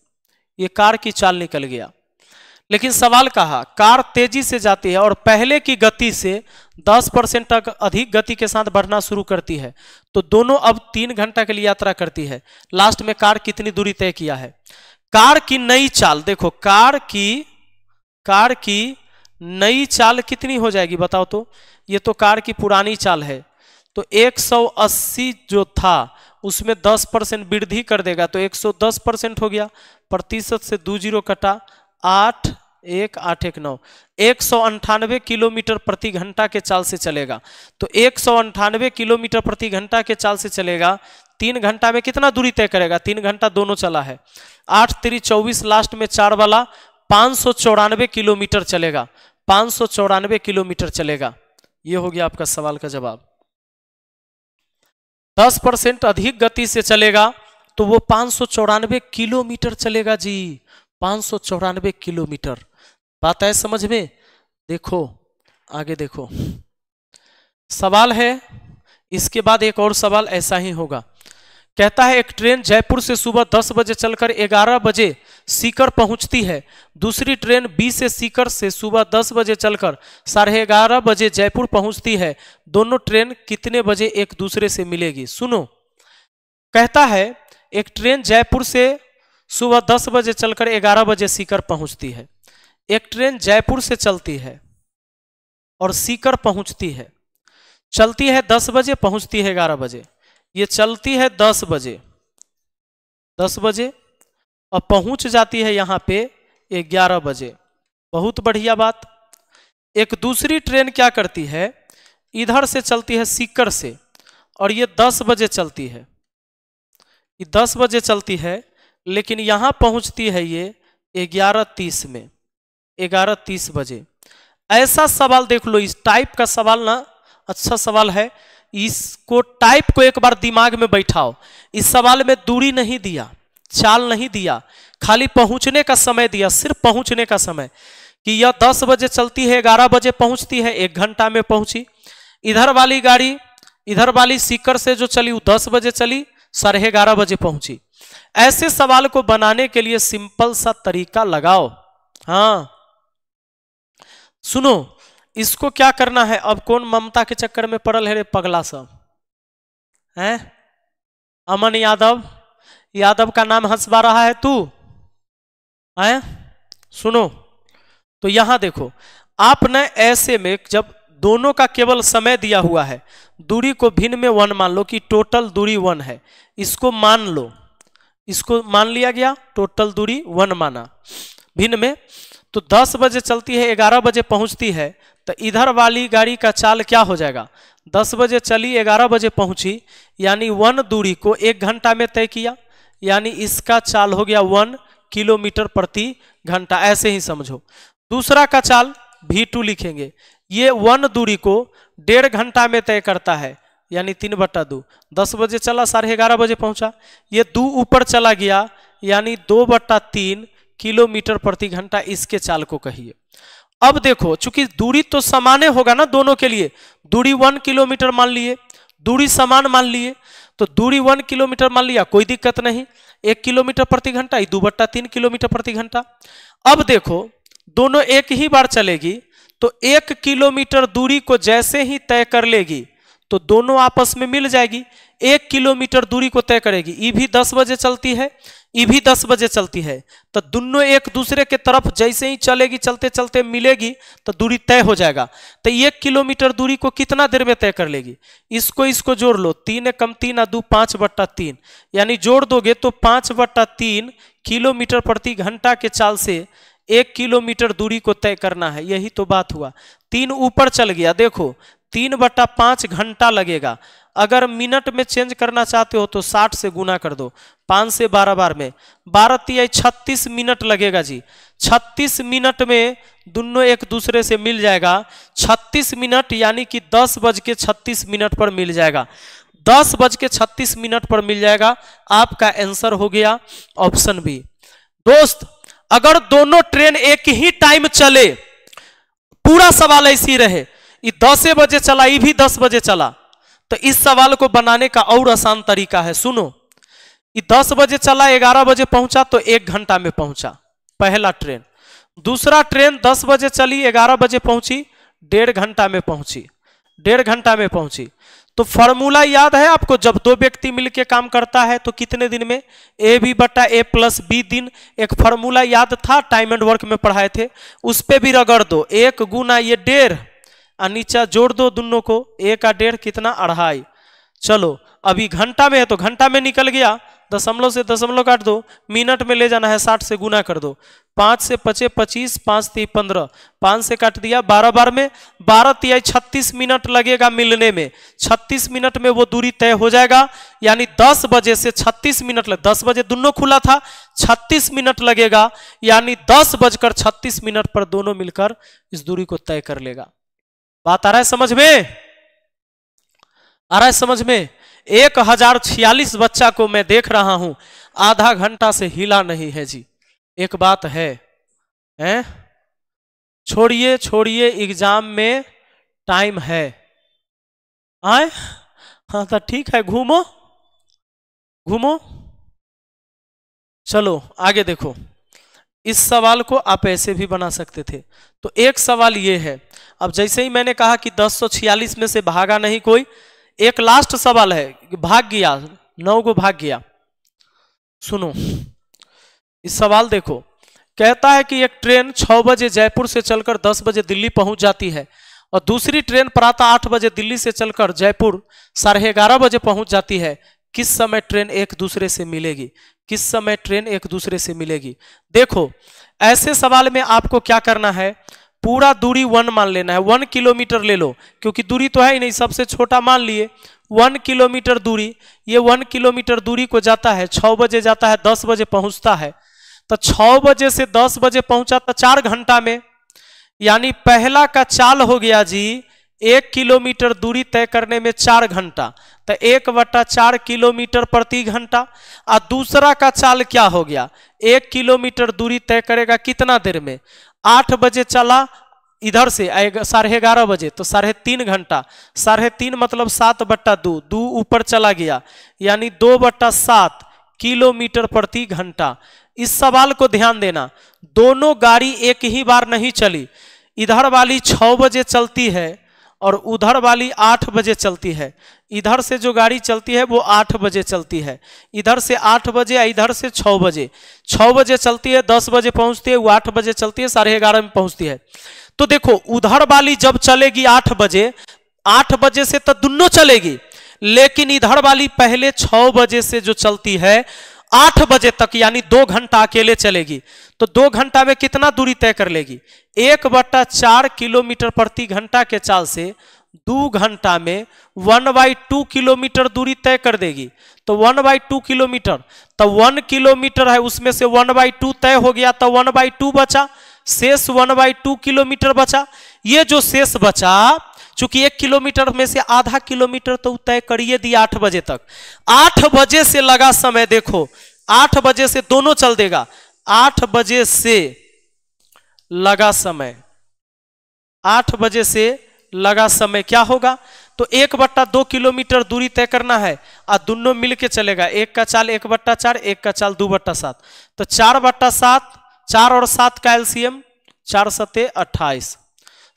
[SPEAKER 2] ये कार की चाल निकल गया लेकिन सवाल कहा कार तेजी से जाती है और पहले की गति से 10 परसेंट तक अधिक गति के साथ बढ़ना शुरू करती है तो दोनों अब तीन घंटा के लिए यात्रा करती है लास्ट में कार कितनी दूरी तय किया है कार की नई चाल देखो कार की कार की नई चाल कितनी हो जाएगी बताओ तो ये तो कार की पुरानी चाल है तो 180 जो था उसमें 10 परसेंट वृद्धि कर देगा तो 110 परसेंट हो गया प्रतिशत से दो जीरो कटा आठ एक आठ एक नौ एक सौ अंठानवे किलोमीटर प्रति घंटा के चाल से चलेगा तो एक सौ अंठानवे किलोमीटर प्रति घंटा के चाल से चलेगा तीन घंटा में कितना दूरी तय करेगा तीन घंटा दोनों चला है आठ त्री चौबीस लास्ट में चार वाला पाँच सौ चौरानवे किलोमीटर चलेगा पाँच सौ चौरानवे किलोमीटर चलेगा ये हो गया आपका सवाल का जवाब दस परसेंट अधिक गति से चलेगा तो वो पाँच सौ चौरानवे किलोमीटर चलेगा जी पाँच सौ चौरानवे किलोमीटर बात है समझ में देखो आगे देखो सवाल है इसके बाद एक और सवाल ऐसा ही होगा कहता है एक ट्रेन जयपुर से सुबह 10 बजे चलकर 11 बजे सीकर पहुंचती है दूसरी ट्रेन बी से सीकर से सुबह 10 बजे चलकर साढ़े ग्यारह बजे जयपुर पहुंचती है दोनों ट्रेन कितने बजे एक दूसरे से मिलेगी सुनो कहता है एक ट्रेन जयपुर से सुबह 10 बजे चलकर 11 बजे सीकर पहुंचती है एक ट्रेन जयपुर से चलती है और सीकर पहुंचती है चलती है दस बजे पहुंचती है ग्यारह बजे ये चलती है दस बजे दस बजे और पहुंच जाती है यहाँ पे ग्यारह बजे बहुत बढ़िया बात एक दूसरी ट्रेन क्या करती है इधर से चलती है सीकर से और ये दस बजे चलती है ये दस बजे चलती है लेकिन यहाँ पहुँचती है ये ग्यारह तीस में ग्यारह तीस बजे ऐसा सवाल देख लो इस टाइप का सवाल ना अच्छा सवाल है इसको टाइप को एक बार दिमाग में बैठाओ इस सवाल में दूरी नहीं दिया चाल नहीं दिया खाली पहुंचने का समय दिया सिर्फ पहुंचने का समय कि यह दस बजे चलती है ग्यारह बजे पहुंचती है एक घंटा में पहुंची इधर वाली गाड़ी इधर वाली सीकर से जो चली वो दस बजे चली साढ़े ग्यारह बजे पहुंची ऐसे सवाल को बनाने के लिए सिंपल सा तरीका लगाओ हाँ सुनो इसको क्या करना है अब कौन ममता के चक्कर में पड़ल है रे पगला सब हैं अमन यादव यादव का नाम हंसवा रहा है तू हैं सुनो तो यहां देखो आपने ऐसे में जब दोनों का केवल समय दिया हुआ है दूरी को भिन्न में वन मान लो कि टोटल दूरी वन है इसको मान लो इसको मान लिया गया टोटल दूरी वन माना भिन्न में तो 10 बजे चलती है 11 बजे पहुंचती है तो इधर वाली गाड़ी का चाल क्या हो जाएगा 10 बजे चली 11 बजे पहुंची यानी वन दूरी को एक घंटा में तय किया यानी इसका चाल हो गया वन किलोमीटर प्रति घंटा ऐसे ही समझो दूसरा का चाल भी टू लिखेंगे ये वन दूरी को डेढ़ घंटा में तय करता है यानी तीन बट्टा दो दस बजे चला साढ़े ग्यारह बजे पहुंचा ये दो ऊपर चला गया यानी दो बट्टा तीन किलोमीटर प्रति घंटा इसके चाल को कहिए अब देखो चूंकि दूरी तो समान होगा ना दोनों के लिए दूरी वन किलोमीटर मान लिए दूरी समान मान लिए तो दूरी वन किलोमीटर मान लिया कोई दिक्कत नहीं एक किलोमीटर प्रति घंटा दो बट्टा तीन किलोमीटर प्रति घंटा अब देखो दोनों एक ही बार चलेगी तो एक किलोमीटर दूरी को जैसे ही तय कर लेगी तो दोनों आपस में मिल जाएगी एक किलोमीटर दूरी को तय करेगी ई भी दस बजे चलती है ई भी दस बजे चलती है तो दोनों एक दूसरे के तरफ जैसे ही चलेगी चलते चलते मिलेगी तो दूरी तय हो जाएगा तो एक किलोमीटर दूरी को कितना देर में तय कर लेगी इसको इसको जोड़ लो तीन कम तीन आ दू पाँच बट्टा तीन यानी जोड़ दोगे तो पाँच बट्टा तीन किलोमीटर प्रति घंटा के चाल से एक किलोमीटर दूरी को तय करना है यही तो बात हुआ तीन ऊपर चल गया देखो तीन बट्टा पाँच घंटा लगेगा अगर मिनट में चेंज करना चाहते हो तो 60 से गुना कर दो पांच से बारह बार में बारह तीय छत्तीस मिनट लगेगा जी छत्तीस मिनट में दोनों एक दूसरे से मिल जाएगा छत्तीस मिनट यानी कि दस बज के छत्तीस मिनट पर मिल जाएगा दस बज के छत्तीस मिनट पर मिल जाएगा आपका आंसर हो गया ऑप्शन बी दोस्त अगर दोनों ट्रेन एक ही टाइम चले पूरा सवाल ऐसी रहे दस बजे चला ये भी दस बजे चला तो इस सवाल को बनाने का और आसान तरीका है सुनो दस बजे चला ग्यारह बजे पहुंचा तो एक घंटा में पहुंचा पहला ट्रेन दूसरा ट्रेन दस बजे चली ग्यारह बजे पहुंची डेढ़ घंटा में पहुंची डेढ़ घंटा में पहुंची तो फॉर्मूला याद है आपको जब दो व्यक्ति मिलकर काम करता है तो कितने दिन में ए बी बटा ए प्लस बी दिन एक फॉर्मूला याद था टाइम एंड वर्क में पढ़ाए थे उस पर भी रगड़ दो एक गुना ये डेढ़ और नीचा जोड़ दो दोनों को एक आ डेढ़ कितना अढ़ाई चलो अभी घंटा में है तो घंटा में निकल गया दशमलव से दशमलव काट दो मिनट में ले जाना है साठ से गुना कर दो पाँच से पचे पच्चीस पाँच ती पंद्रह पाँच से काट दिया बारह बार में बारह तिहाई छत्तीस मिनट लगेगा मिलने में छत्तीस मिनट में वो दूरी तय हो जाएगा यानी दस बजे से छत्तीस मिनट लग दस बजे दोनों खुला था छत्तीस मिनट लगेगा यानी दस बजकर छत्तीस मिनट पर दोनों मिलकर इस दूरी को तय कर लेगा बात आ रहा है समझ में आ रहा है समझ में एक हजार छियालीस बच्चा को मैं देख रहा हूं आधा घंटा से हिला नहीं है जी एक बात है हैं छोड़िए छोड़िए एग्जाम में टाइम है आए हाँ तो ठीक है घूमो घूमो चलो आगे देखो इस सवाल को आप ऐसे भी बना सकते थे तो एक सवाल ये है अब जैसे ही मैंने कहा कि छियालीस में से भागा नहीं कोई एक लास्ट सवाल है भाग गया नौ को भाग गया सुनो इस सवाल देखो कहता है कि एक ट्रेन छ बजे जयपुर से चलकर दस बजे दिल्ली पहुंच जाती है और दूसरी ट्रेन प्रातः आठ बजे दिल्ली से चलकर जयपुर साढ़े ग्यारह बजे पहुंच जाती है किस समय ट्रेन एक दूसरे से मिलेगी किस समय ट्रेन एक दूसरे से मिलेगी देखो ऐसे सवाल में आपको क्या करना है पूरा दूरी वन मान लेना है वन किलोमीटर ले लो क्योंकि दूरी तो है ही नहीं सबसे छोटा मान लिए वन किलोमीटर दूरी ये वन किलोमीटर दूरी को जाता है छः बजे जाता है दस बजे पहुंचता है तो छः बजे से दस बजे पहुंचा तो चार घंटा में यानी पहला का चाल हो गया जी एक किलोमीटर दूरी तय करने में चार घंटा तो एक बट्टा चार किलोमीटर प्रति घंटा और दूसरा का चाल क्या हो गया एक किलोमीटर दूरी तय करेगा कितना देर में आठ बजे चला इधर से साढ़े ग्यारह बजे तो साढ़े तीन घंटा साढ़े तीन मतलब सात बट्टा दो दो ऊपर चला गया यानी दो बट्टा सात किलोमीटर प्रति घंटा इस सवाल को ध्यान देना दोनों गाड़ी एक ही बार नहीं चली इधर वाली छः बजे चलती है और उधर वाली आठ बजे चलती है इधर से जो गाड़ी चलती है वो आठ बजे चलती है इधर से आठ बजे या इधर से छः बजे छः बजे चलती है दस बजे पहुंचती है वो आठ बजे चलती है साढ़े ग्यारह में पहुंचती है तो देखो उधर वाली जब चलेगी आठ बजे आठ बजे से तो दोनों चलेगी लेकिन इधर वाली पहले छः बजे से जो चलती है आठ बजे तक यानी दो घंटा अकेले चलेगी तो दो घंटा में कितना दूरी तय कर लेगी एक बट्टा चार किलोमीटर प्रति घंटा के चाल से दो घंटा में वन बाई टू किलोमीटर दूरी तय कर देगी तो वन बाई टू किलोमीटर तो वन किलोमीटर है उसमें से वन बाई टू तय हो गया तो वन बाई टू बचा शेष वन बाई टू किलोमीटर बचा ये जो शेष बचा चूंकि एक किलोमीटर में से आधा किलोमीटर तो तय करिए दिया आठ बजे तक आठ बजे से लगा समय देखो आठ बजे से दोनों चल देगा आठ बजे से लगा समय आठ बजे से लगा समय क्या होगा तो एक बट्टा दो किलोमीटर दूरी तय करना है और दोनों मिलके चलेगा एक का चाल एक बट्टा चार एक का चाल दो बट्टा सात तो चार बट्टा सात चार और सात का एलसीएम चार सते अट्ठाईस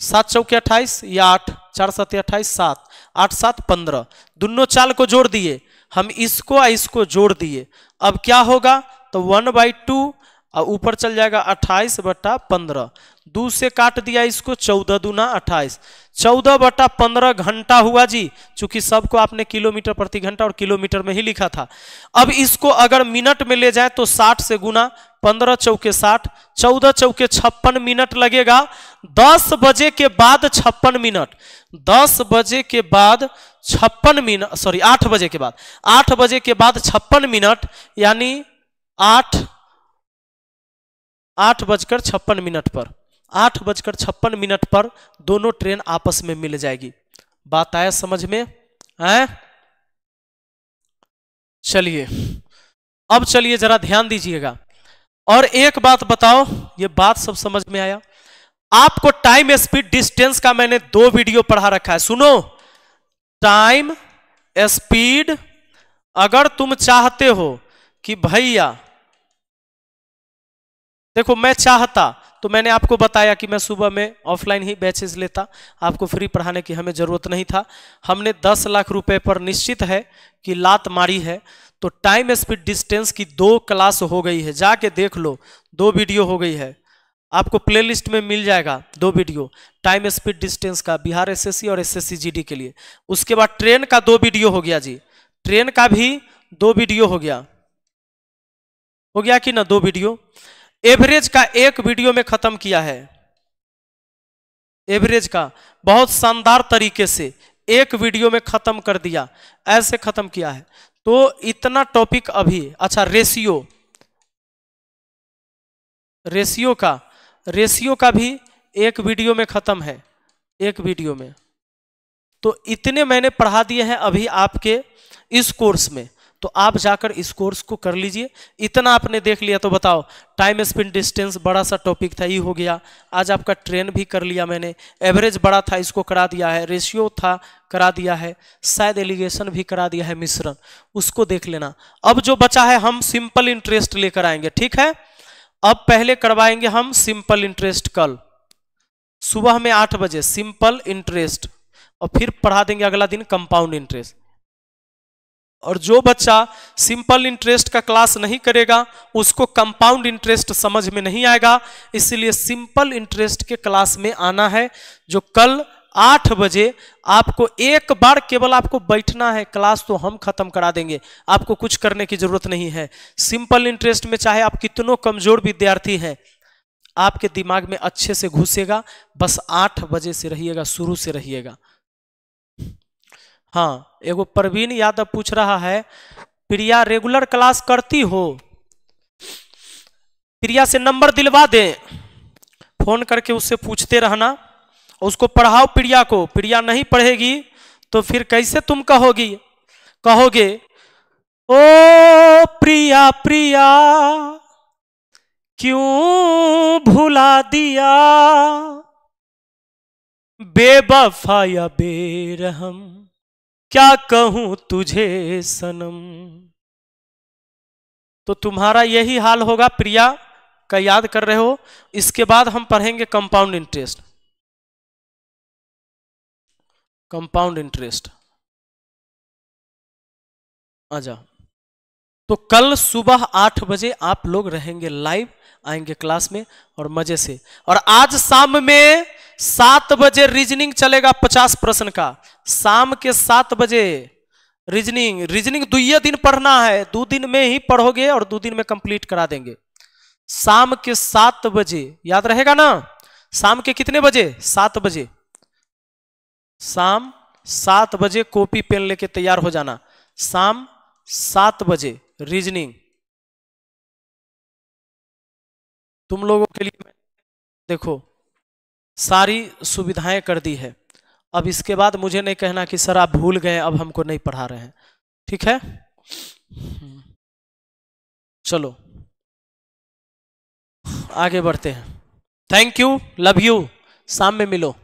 [SPEAKER 2] सात चौके अट्ठाईस या आठ चार सात अट्ठाईस सात आठ सात पंद्रह दोनों चाल को जोड़ दिए हम इसको और इसको जोड़ दिए अब क्या होगा तो वन बाई टू और ऊपर चल जाएगा अट्ठाईस बटा पंद्रह दो से काट दिया इसको चौदह दूना अट्ठाईस चौदह बटा पंद्रह घंटा हुआ जी चूंकि सबको आपने किलोमीटर प्रति घंटा और किलोमीटर में ही लिखा था अब इसको अगर मिनट में ले जाए तो साठ से गुना पंद्रह चौके साठ चौदह चौके छप्पन मिनट लगेगा दस बजे के बाद छप्पन मिनट दस बजे के बाद छप्पन मिनट सॉरी आठ बजे के बाद आठ बजे के बाद छप्पन मिनट यानी आठ आठ बजकर छप्पन मिनट पर आठ बजकर छप्पन मिनट पर दोनों ट्रेन आपस में मिल जाएगी बात आया समझ में है चलिए अब चलिए जरा ध्यान दीजिएगा और एक बात बताओ ये बात सब समझ में आया आपको टाइम स्पीड डिस्टेंस का मैंने दो वीडियो पढ़ा रखा है सुनो टाइम स्पीड अगर तुम चाहते हो कि भैया देखो मैं चाहता तो मैंने आपको बताया कि मैं सुबह में ऑफलाइन ही बैचेस लेता आपको फ्री पढ़ाने की हमें ज़रूरत नहीं था हमने दस लाख रुपए पर निश्चित है कि लात मारी है तो टाइम स्पीड डिस्टेंस की दो क्लास हो गई है जाके देख लो दो वीडियो हो गई है आपको प्लेलिस्ट में मिल जाएगा दो वीडियो टाइम स्पीड डिस्टेंस का बिहार एस और एस एस के लिए उसके बाद ट्रेन का दो वीडियो हो गया जी ट्रेन का भी दो वीडियो हो गया हो गया कि ना दो वीडियो एवरेज का एक वीडियो में खत्म किया है एवरेज का बहुत शानदार तरीके से एक वीडियो में खत्म कर दिया ऐसे खत्म किया है तो इतना टॉपिक अभी अच्छा रेशियो रेशियो का रेशियो का भी एक वीडियो में खत्म है एक वीडियो में तो इतने मैंने पढ़ा दिए हैं अभी आपके इस कोर्स में तो आप जाकर इस कोर्स को कर लीजिए इतना आपने देख लिया तो बताओ टाइम स्पिन डिस्टेंस बड़ा सा टॉपिक था ये हो गया आज आपका ट्रेन भी कर लिया मैंने एवरेज बड़ा था इसको करा दिया है रेशियो था करा दिया है शायद एलिगेशन भी करा दिया है मिश्रण उसको देख लेना अब जो बचा है हम सिंपल इंटरेस्ट लेकर आएंगे ठीक है अब पहले करवाएंगे हम सिंपल इंटरेस्ट कल सुबह में आठ बजे सिंपल इंटरेस्ट और फिर पढ़ा देंगे अगला दिन कंपाउंड इंटरेस्ट और जो बच्चा सिंपल इंटरेस्ट का क्लास नहीं करेगा उसको कंपाउंड इंटरेस्ट समझ में नहीं आएगा इसलिए सिंपल इंटरेस्ट के क्लास में आना है जो कल आठ बजे आपको एक बार केवल आपको बैठना है क्लास तो हम खत्म करा देंगे आपको कुछ करने की जरूरत नहीं है सिंपल इंटरेस्ट में चाहे आप कितनों कमजोर विद्यार्थी हैं आपके दिमाग में अच्छे से घुसेगा बस आठ बजे से रहिएगा शुरू से रहिएगा हाँ एगो प्रवीण यादव पूछ रहा है प्रिया रेगुलर क्लास करती हो प्रिया से नंबर दिलवा दें फोन करके उससे पूछते रहना उसको पढ़ाओ प्रिया को प्रिया नहीं पढ़ेगी तो फिर कैसे तुम कहोगी कहोगे ओ प्रिया प्रिया क्यों भुला दिया
[SPEAKER 1] बेबफा या बेरहम क्या कहूं तुझे सनम तो
[SPEAKER 2] तुम्हारा यही हाल होगा प्रिया का याद कर रहे हो इसके बाद हम पढ़ेंगे कंपाउंड
[SPEAKER 1] इंटरेस्ट कंपाउंड इंटरेस्ट आजा तो कल सुबह
[SPEAKER 2] आठ बजे आप लोग रहेंगे लाइव आएंगे क्लास में और मजे से और आज शाम में सात बजे रीजनिंग चलेगा पचास प्रश्न का शाम के सात बजे रीजनिंग रीजनिंग दुइये दिन पढ़ना है दो दिन में ही पढ़ोगे और दो दिन में कंप्लीट करा देंगे शाम के सात बजे याद रहेगा ना शाम के कितने बजे सात बजे शाम सात बजे कॉपी
[SPEAKER 1] पेन लेके तैयार हो जाना शाम सात बजे रीजनिंग तुम लोगों के लिए देखो
[SPEAKER 2] सारी सुविधाएं कर दी है अब इसके बाद मुझे नहीं कहना कि सर आप भूल गए अब हमको नहीं पढ़ा रहे हैं ठीक है
[SPEAKER 1] चलो आगे बढ़ते हैं थैंक यू लव यू शाम में मिलो